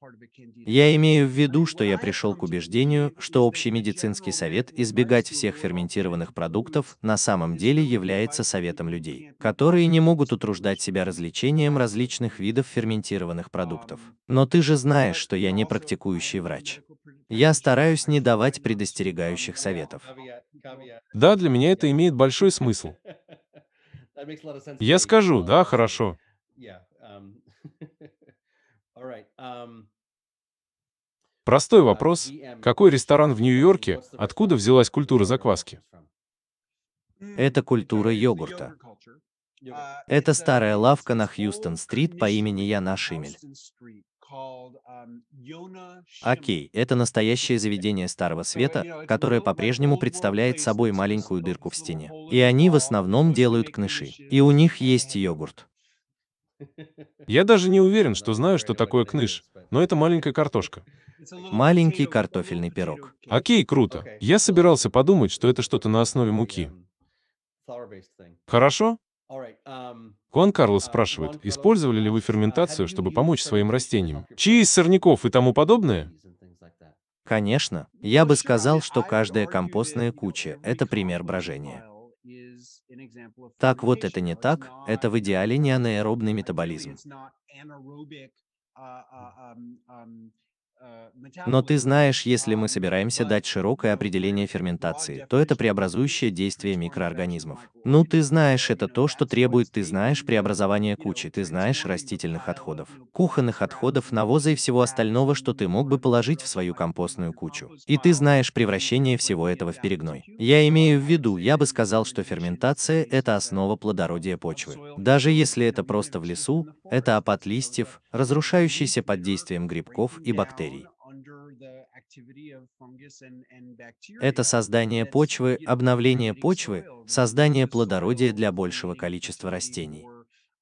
я имею в виду, что я пришел к убеждению, что общий медицинский совет избегать всех ферментированных продуктов на самом деле является советом людей, которые не могут утруждать себя развлечением различных видов ферментированных um, продуктов. Но ты же знаешь, что я не практикующий врач. Я стараюсь не давать предостерегающих советов. Да, для меня это имеет большой смысл. Я скажу, да, хорошо. Um, Um, Простой uh, вопрос. Какой ресторан в Нью-Йорке? Откуда взялась культура закваски? Это культура йогурта. А, это старая лавка на Хьюстон-стрит по имени Яна um, Шимель. Окей, это настоящее заведение Старого Света, которое по-прежнему представляет собой маленькую дырку в стене. И они в основном делают кныши. И у них есть йогурт. Я даже не уверен, что знаю, что такое кныш, но это маленькая картошка. Маленький картофельный пирог. Окей, круто. Я собирался подумать, что это что-то на основе муки. Хорошо? Хуан Карлос спрашивает, использовали ли вы ферментацию, чтобы помочь своим растениям? Чаи из сорняков и тому подобное? Конечно. Я бы сказал, что каждая компостная куча — это пример брожения. Так вот это не так, это в идеале не анаэробный метаболизм. Э, Но ты знаешь, если мы собираемся типа дать широкое определение э, ферментации, то это преобразующее действие микроорганизмов. Ну, ты знаешь, это то, что э, требует, ты знаешь преобразование кучи, ты знаешь растительных отходов, кухонных отходов, навоза и всего остального, что ты мог бы положить в свою компостную кучу. И ты знаешь превращение всего этого в перегной. Я имею в виду, я бы сказал, что ферментация – это основа плодородия почвы. Даже если это просто в лесу, это опад листьев, разрушающийся под действием грибков и бактерий. Это создание почвы, обновление почвы, создание плодородия для большего количества растений.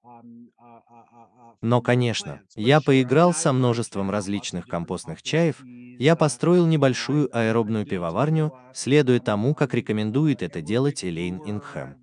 Um, uh, uh, uh, Но, конечно, я поиграл со множеством различных компостных чаев, я построил небольшую аэробную пивоварню, следуя um, тому, как рекомендует это делать Элейн Ингхэм.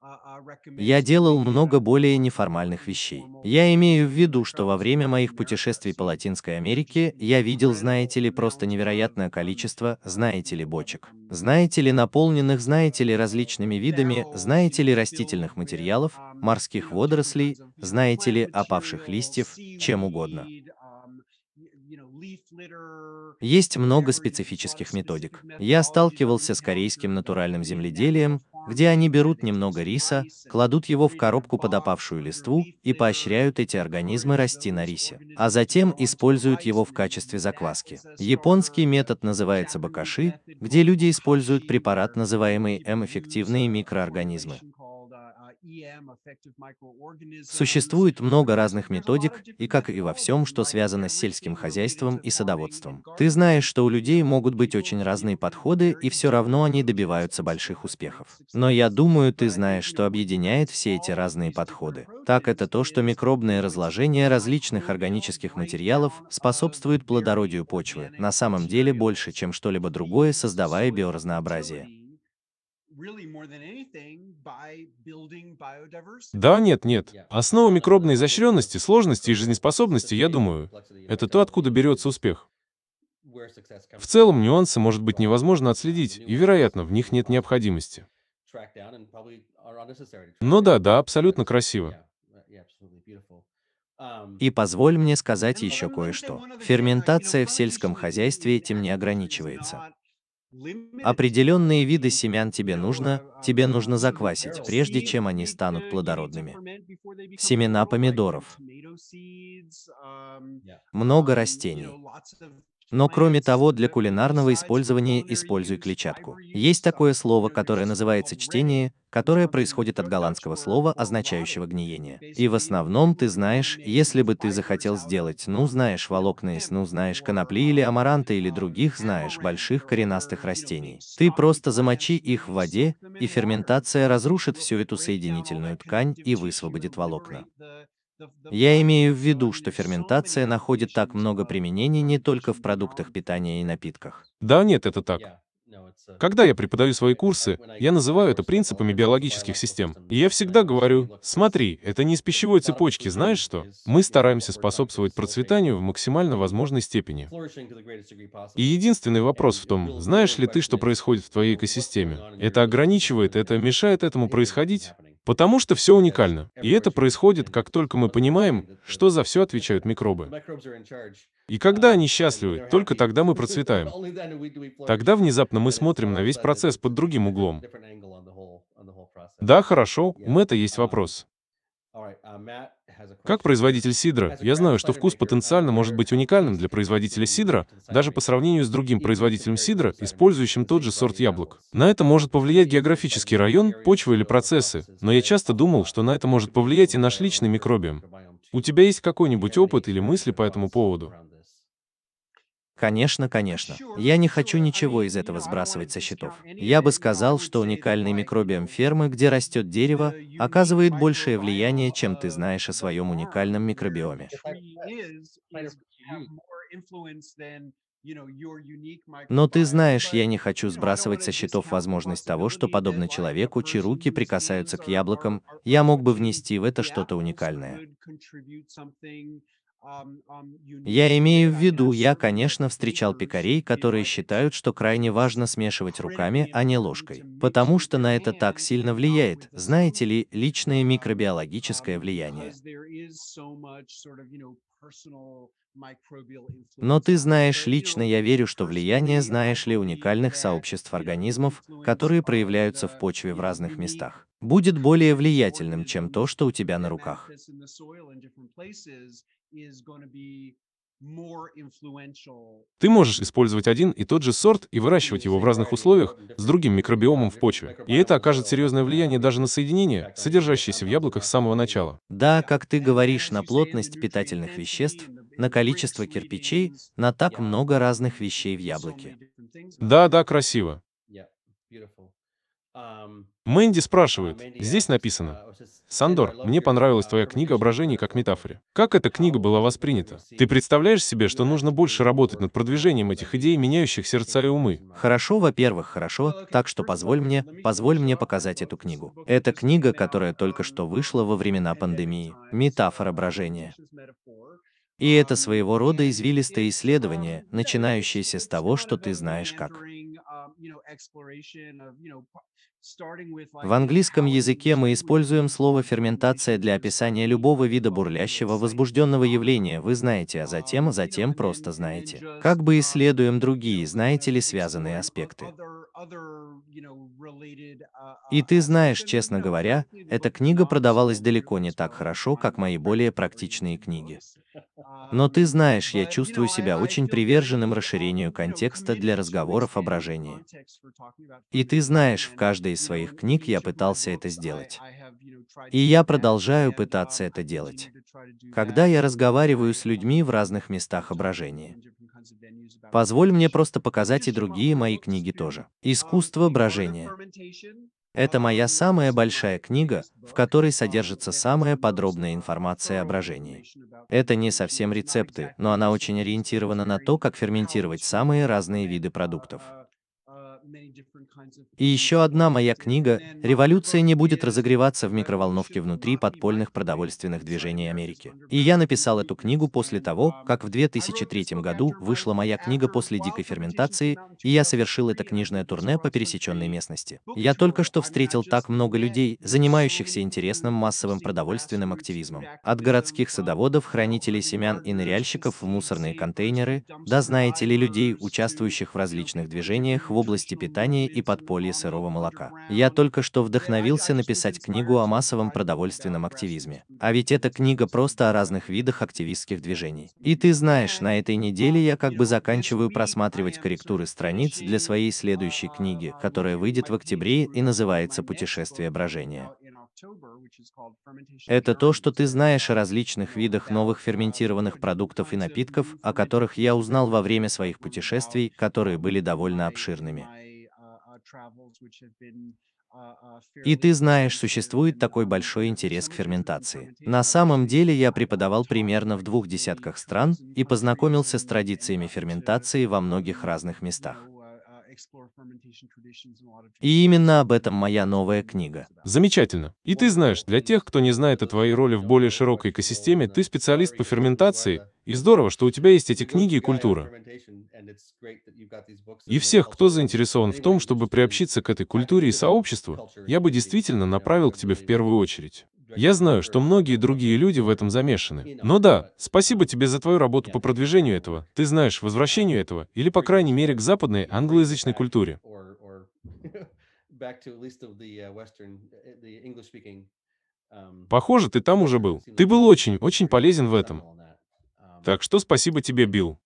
А, а я делал много более неформальных вещей. Я имею в виду, что во время моих путешествий по Латинской Америке я видел, знаете ли, просто невероятное количество, знаете ли, бочек. Знаете ли, наполненных, знаете ли, различными видами, знаете ли, растительных материалов, um, морских водорослей, знаете ли, опавших листьев, чем угодно. Um, Есть много специфических методик. Я сталкивался с корейским натуральным земледелием, где они берут немного риса, кладут его в коробку подопавшую листву и поощряют эти организмы расти на рисе, а затем используют его в качестве закваски. Японский метод называется бакаши, где люди используют препарат, называемый М-эффективные микроорганизмы. E Существует много разных методик, и как и во всем, что связано с сельским хозяйством и садоводством. Ты знаешь, что у людей могут быть очень разные подходы, и все равно они добиваются больших успехов. Но я думаю, ты знаешь, что объединяет все эти разные подходы. Так это то, что микробное разложение различных органических материалов uh, способствует плодородию почвы, на самом деле больше, чем что-либо другое, создавая биоразнообразие. Да, нет, нет. Основа микробной изощренности, сложности и жизнеспособности, я думаю, это то, откуда берется успех. В целом, нюансы, может быть, невозможно отследить, и, вероятно, в них нет необходимости. Ну да, да, абсолютно красиво. Um, и позволь мне сказать еще кое-что. Ферментация в сельском хозяйстве этим не ограничивается. Определенные виды семян тебе нужно, тебе нужно заквасить, прежде чем они станут плодородными. Семена помидоров. Много растений. Но кроме того, для кулинарного использования используй клетчатку. Есть такое слово, которое называется чтение, которое происходит от голландского слова, означающего гниение. И в основном ты знаешь, если бы ты захотел сделать, ну знаешь волокна из, ну знаешь конопли или амаранта или других, знаешь, больших коренастых растений. Ты просто замочи их в воде, и ферментация разрушит всю эту соединительную ткань и высвободит волокна. Я имею в виду, что ферментация находит так много применений не только в продуктах питания и напитках. Да, нет, это так. Когда я преподаю свои курсы, я называю это принципами биологических систем. И я всегда говорю, смотри, это не из пищевой цепочки, знаешь что? Мы стараемся способствовать процветанию в максимально возможной степени. И единственный вопрос в том, знаешь ли ты, что происходит в твоей экосистеме? Это ограничивает, это мешает этому происходить? Потому что все уникально. И это происходит, как только мы понимаем, что за все отвечают микробы. И когда они счастливы, только тогда мы процветаем. Тогда внезапно мы смотрим на весь процесс под другим углом. Да, хорошо, у Мэтта есть вопрос. Uh, как производитель сидра, я знаю, что вкус потенциально может быть уникальным для производителя сидра, даже по сравнению с другим производителем сидра, использующим тот же сорт яблок. На это может повлиять географический район, почва или процессы, но я часто думал, что на это может повлиять и наш личный микробиом. У тебя есть какой-нибудь опыт или мысли по этому поводу? Конечно, конечно. Я не хочу ничего из этого сбрасывать со счетов. Я бы сказал, что уникальный микробиом фермы, где растет дерево, оказывает большее влияние, чем ты знаешь о своем уникальном микробиоме. Но ты знаешь, я не хочу сбрасывать со счетов возможность того, что подобно человеку, чьи руки прикасаются к яблокам, я мог бы внести в это что-то уникальное. Я имею в виду, я, конечно, встречал пекарей, которые считают, что крайне важно смешивать руками, а не ложкой, потому что на это так сильно влияет, знаете ли, личное микробиологическое влияние. Но ты знаешь, лично я верю, что влияние, знаешь ли, уникальных сообществ организмов, которые проявляются в почве в разных местах, будет более влиятельным, чем то, что у тебя на руках. Ты можешь использовать один и тот же сорт и выращивать его в разных условиях с другим микробиомом в почве. И это окажет серьезное влияние даже на соединения, содержащиеся в яблоках с самого начала. Да, как ты говоришь, на плотность питательных веществ, на количество кирпичей, на так много разных вещей в яблоке. Да, да, красиво. Мэнди спрашивает, здесь написано, «Сандор, мне понравилась твоя книга о брожении как метафоре. Как эта книга была воспринята? Ты представляешь себе, что нужно больше работать над продвижением этих идей, меняющих сердца и умы?» Хорошо, во-первых, хорошо, так что позволь мне, позволь мне показать эту книгу. Это книга, которая только что вышла во времена пандемии. Метафора брожения. И это своего рода извилистое исследование, начинающееся с того, что ты знаешь как. В английском языке мы используем слово «ферментация» для описания любого вида бурлящего возбужденного um, явления «вы знаете», а затем, а затем просто знаете. Как бы um, исследуем другие, знаете ли, связанные аспекты. Uh, И uh, ты знаешь, честно говоря, эта книга продавалась далеко не так хорошо, как мои более практичные книги. Uh, Но ты знаешь, я чувствую себя очень приверженным расширению контекста для разговоров о брожении. И ты знаешь, в каждой из своих книг я пытался это сделать. И я продолжаю пытаться это делать. Когда я разговариваю с людьми в разных местах ображения, Позволь мне просто показать и другие мои книги тоже. «Искусство брожения». Это моя самая большая книга, в которой содержится самая подробная информация о брожении. Это не совсем рецепты, но она очень ориентирована на то, как ферментировать самые разные виды продуктов. И еще одна моя книга «Революция не будет разогреваться в микроволновке внутри подпольных продовольственных движений Америки». И я написал эту книгу после того, как в 2003 году вышла моя книга «После дикой ферментации», и я совершил это книжное турне по пересеченной местности. Я только что встретил так много людей, занимающихся интересным массовым продовольственным активизмом. От городских садоводов, хранителей семян и ныряльщиков в мусорные контейнеры, до, знаете ли, людей, участвующих в различных движениях в области питания и подполье сырого молока. Я только что вдохновился написать книгу о массовом продовольственном активизме. А ведь эта книга просто о разных видах активистских движений. И ты знаешь, на этой неделе я как бы заканчиваю просматривать корректуры страниц для своей следующей книги, которая выйдет в октябре и называется «Путешествие брожения». Это то, что ты знаешь о различных видах новых ферментированных продуктов и напитков, о которых я узнал во время своих путешествий, которые были довольно обширными. Uh, uh, и ты знаешь, существует такой uh, большой интерес к ферментации. На самом деле я преподавал примерно в двух десятках стран и познакомился с традициями ферментации во многих разных местах. И именно об этом моя новая книга. Замечательно. И ты знаешь, для тех, кто не знает о твоей роли в более широкой экосистеме, ты специалист по ферментации, и здорово, что у тебя есть эти книги и культура. И всех, кто заинтересован в том, чтобы приобщиться к этой культуре и сообществу, я бы действительно направил к тебе в первую очередь. Я знаю, что многие другие люди в этом замешаны. Но да, спасибо тебе за твою работу по продвижению этого, ты знаешь, возвращению этого, или, по крайней мере, к западной англоязычной культуре. Похоже, ты там уже был. Ты был очень, очень полезен в этом. Так что спасибо тебе, Билл.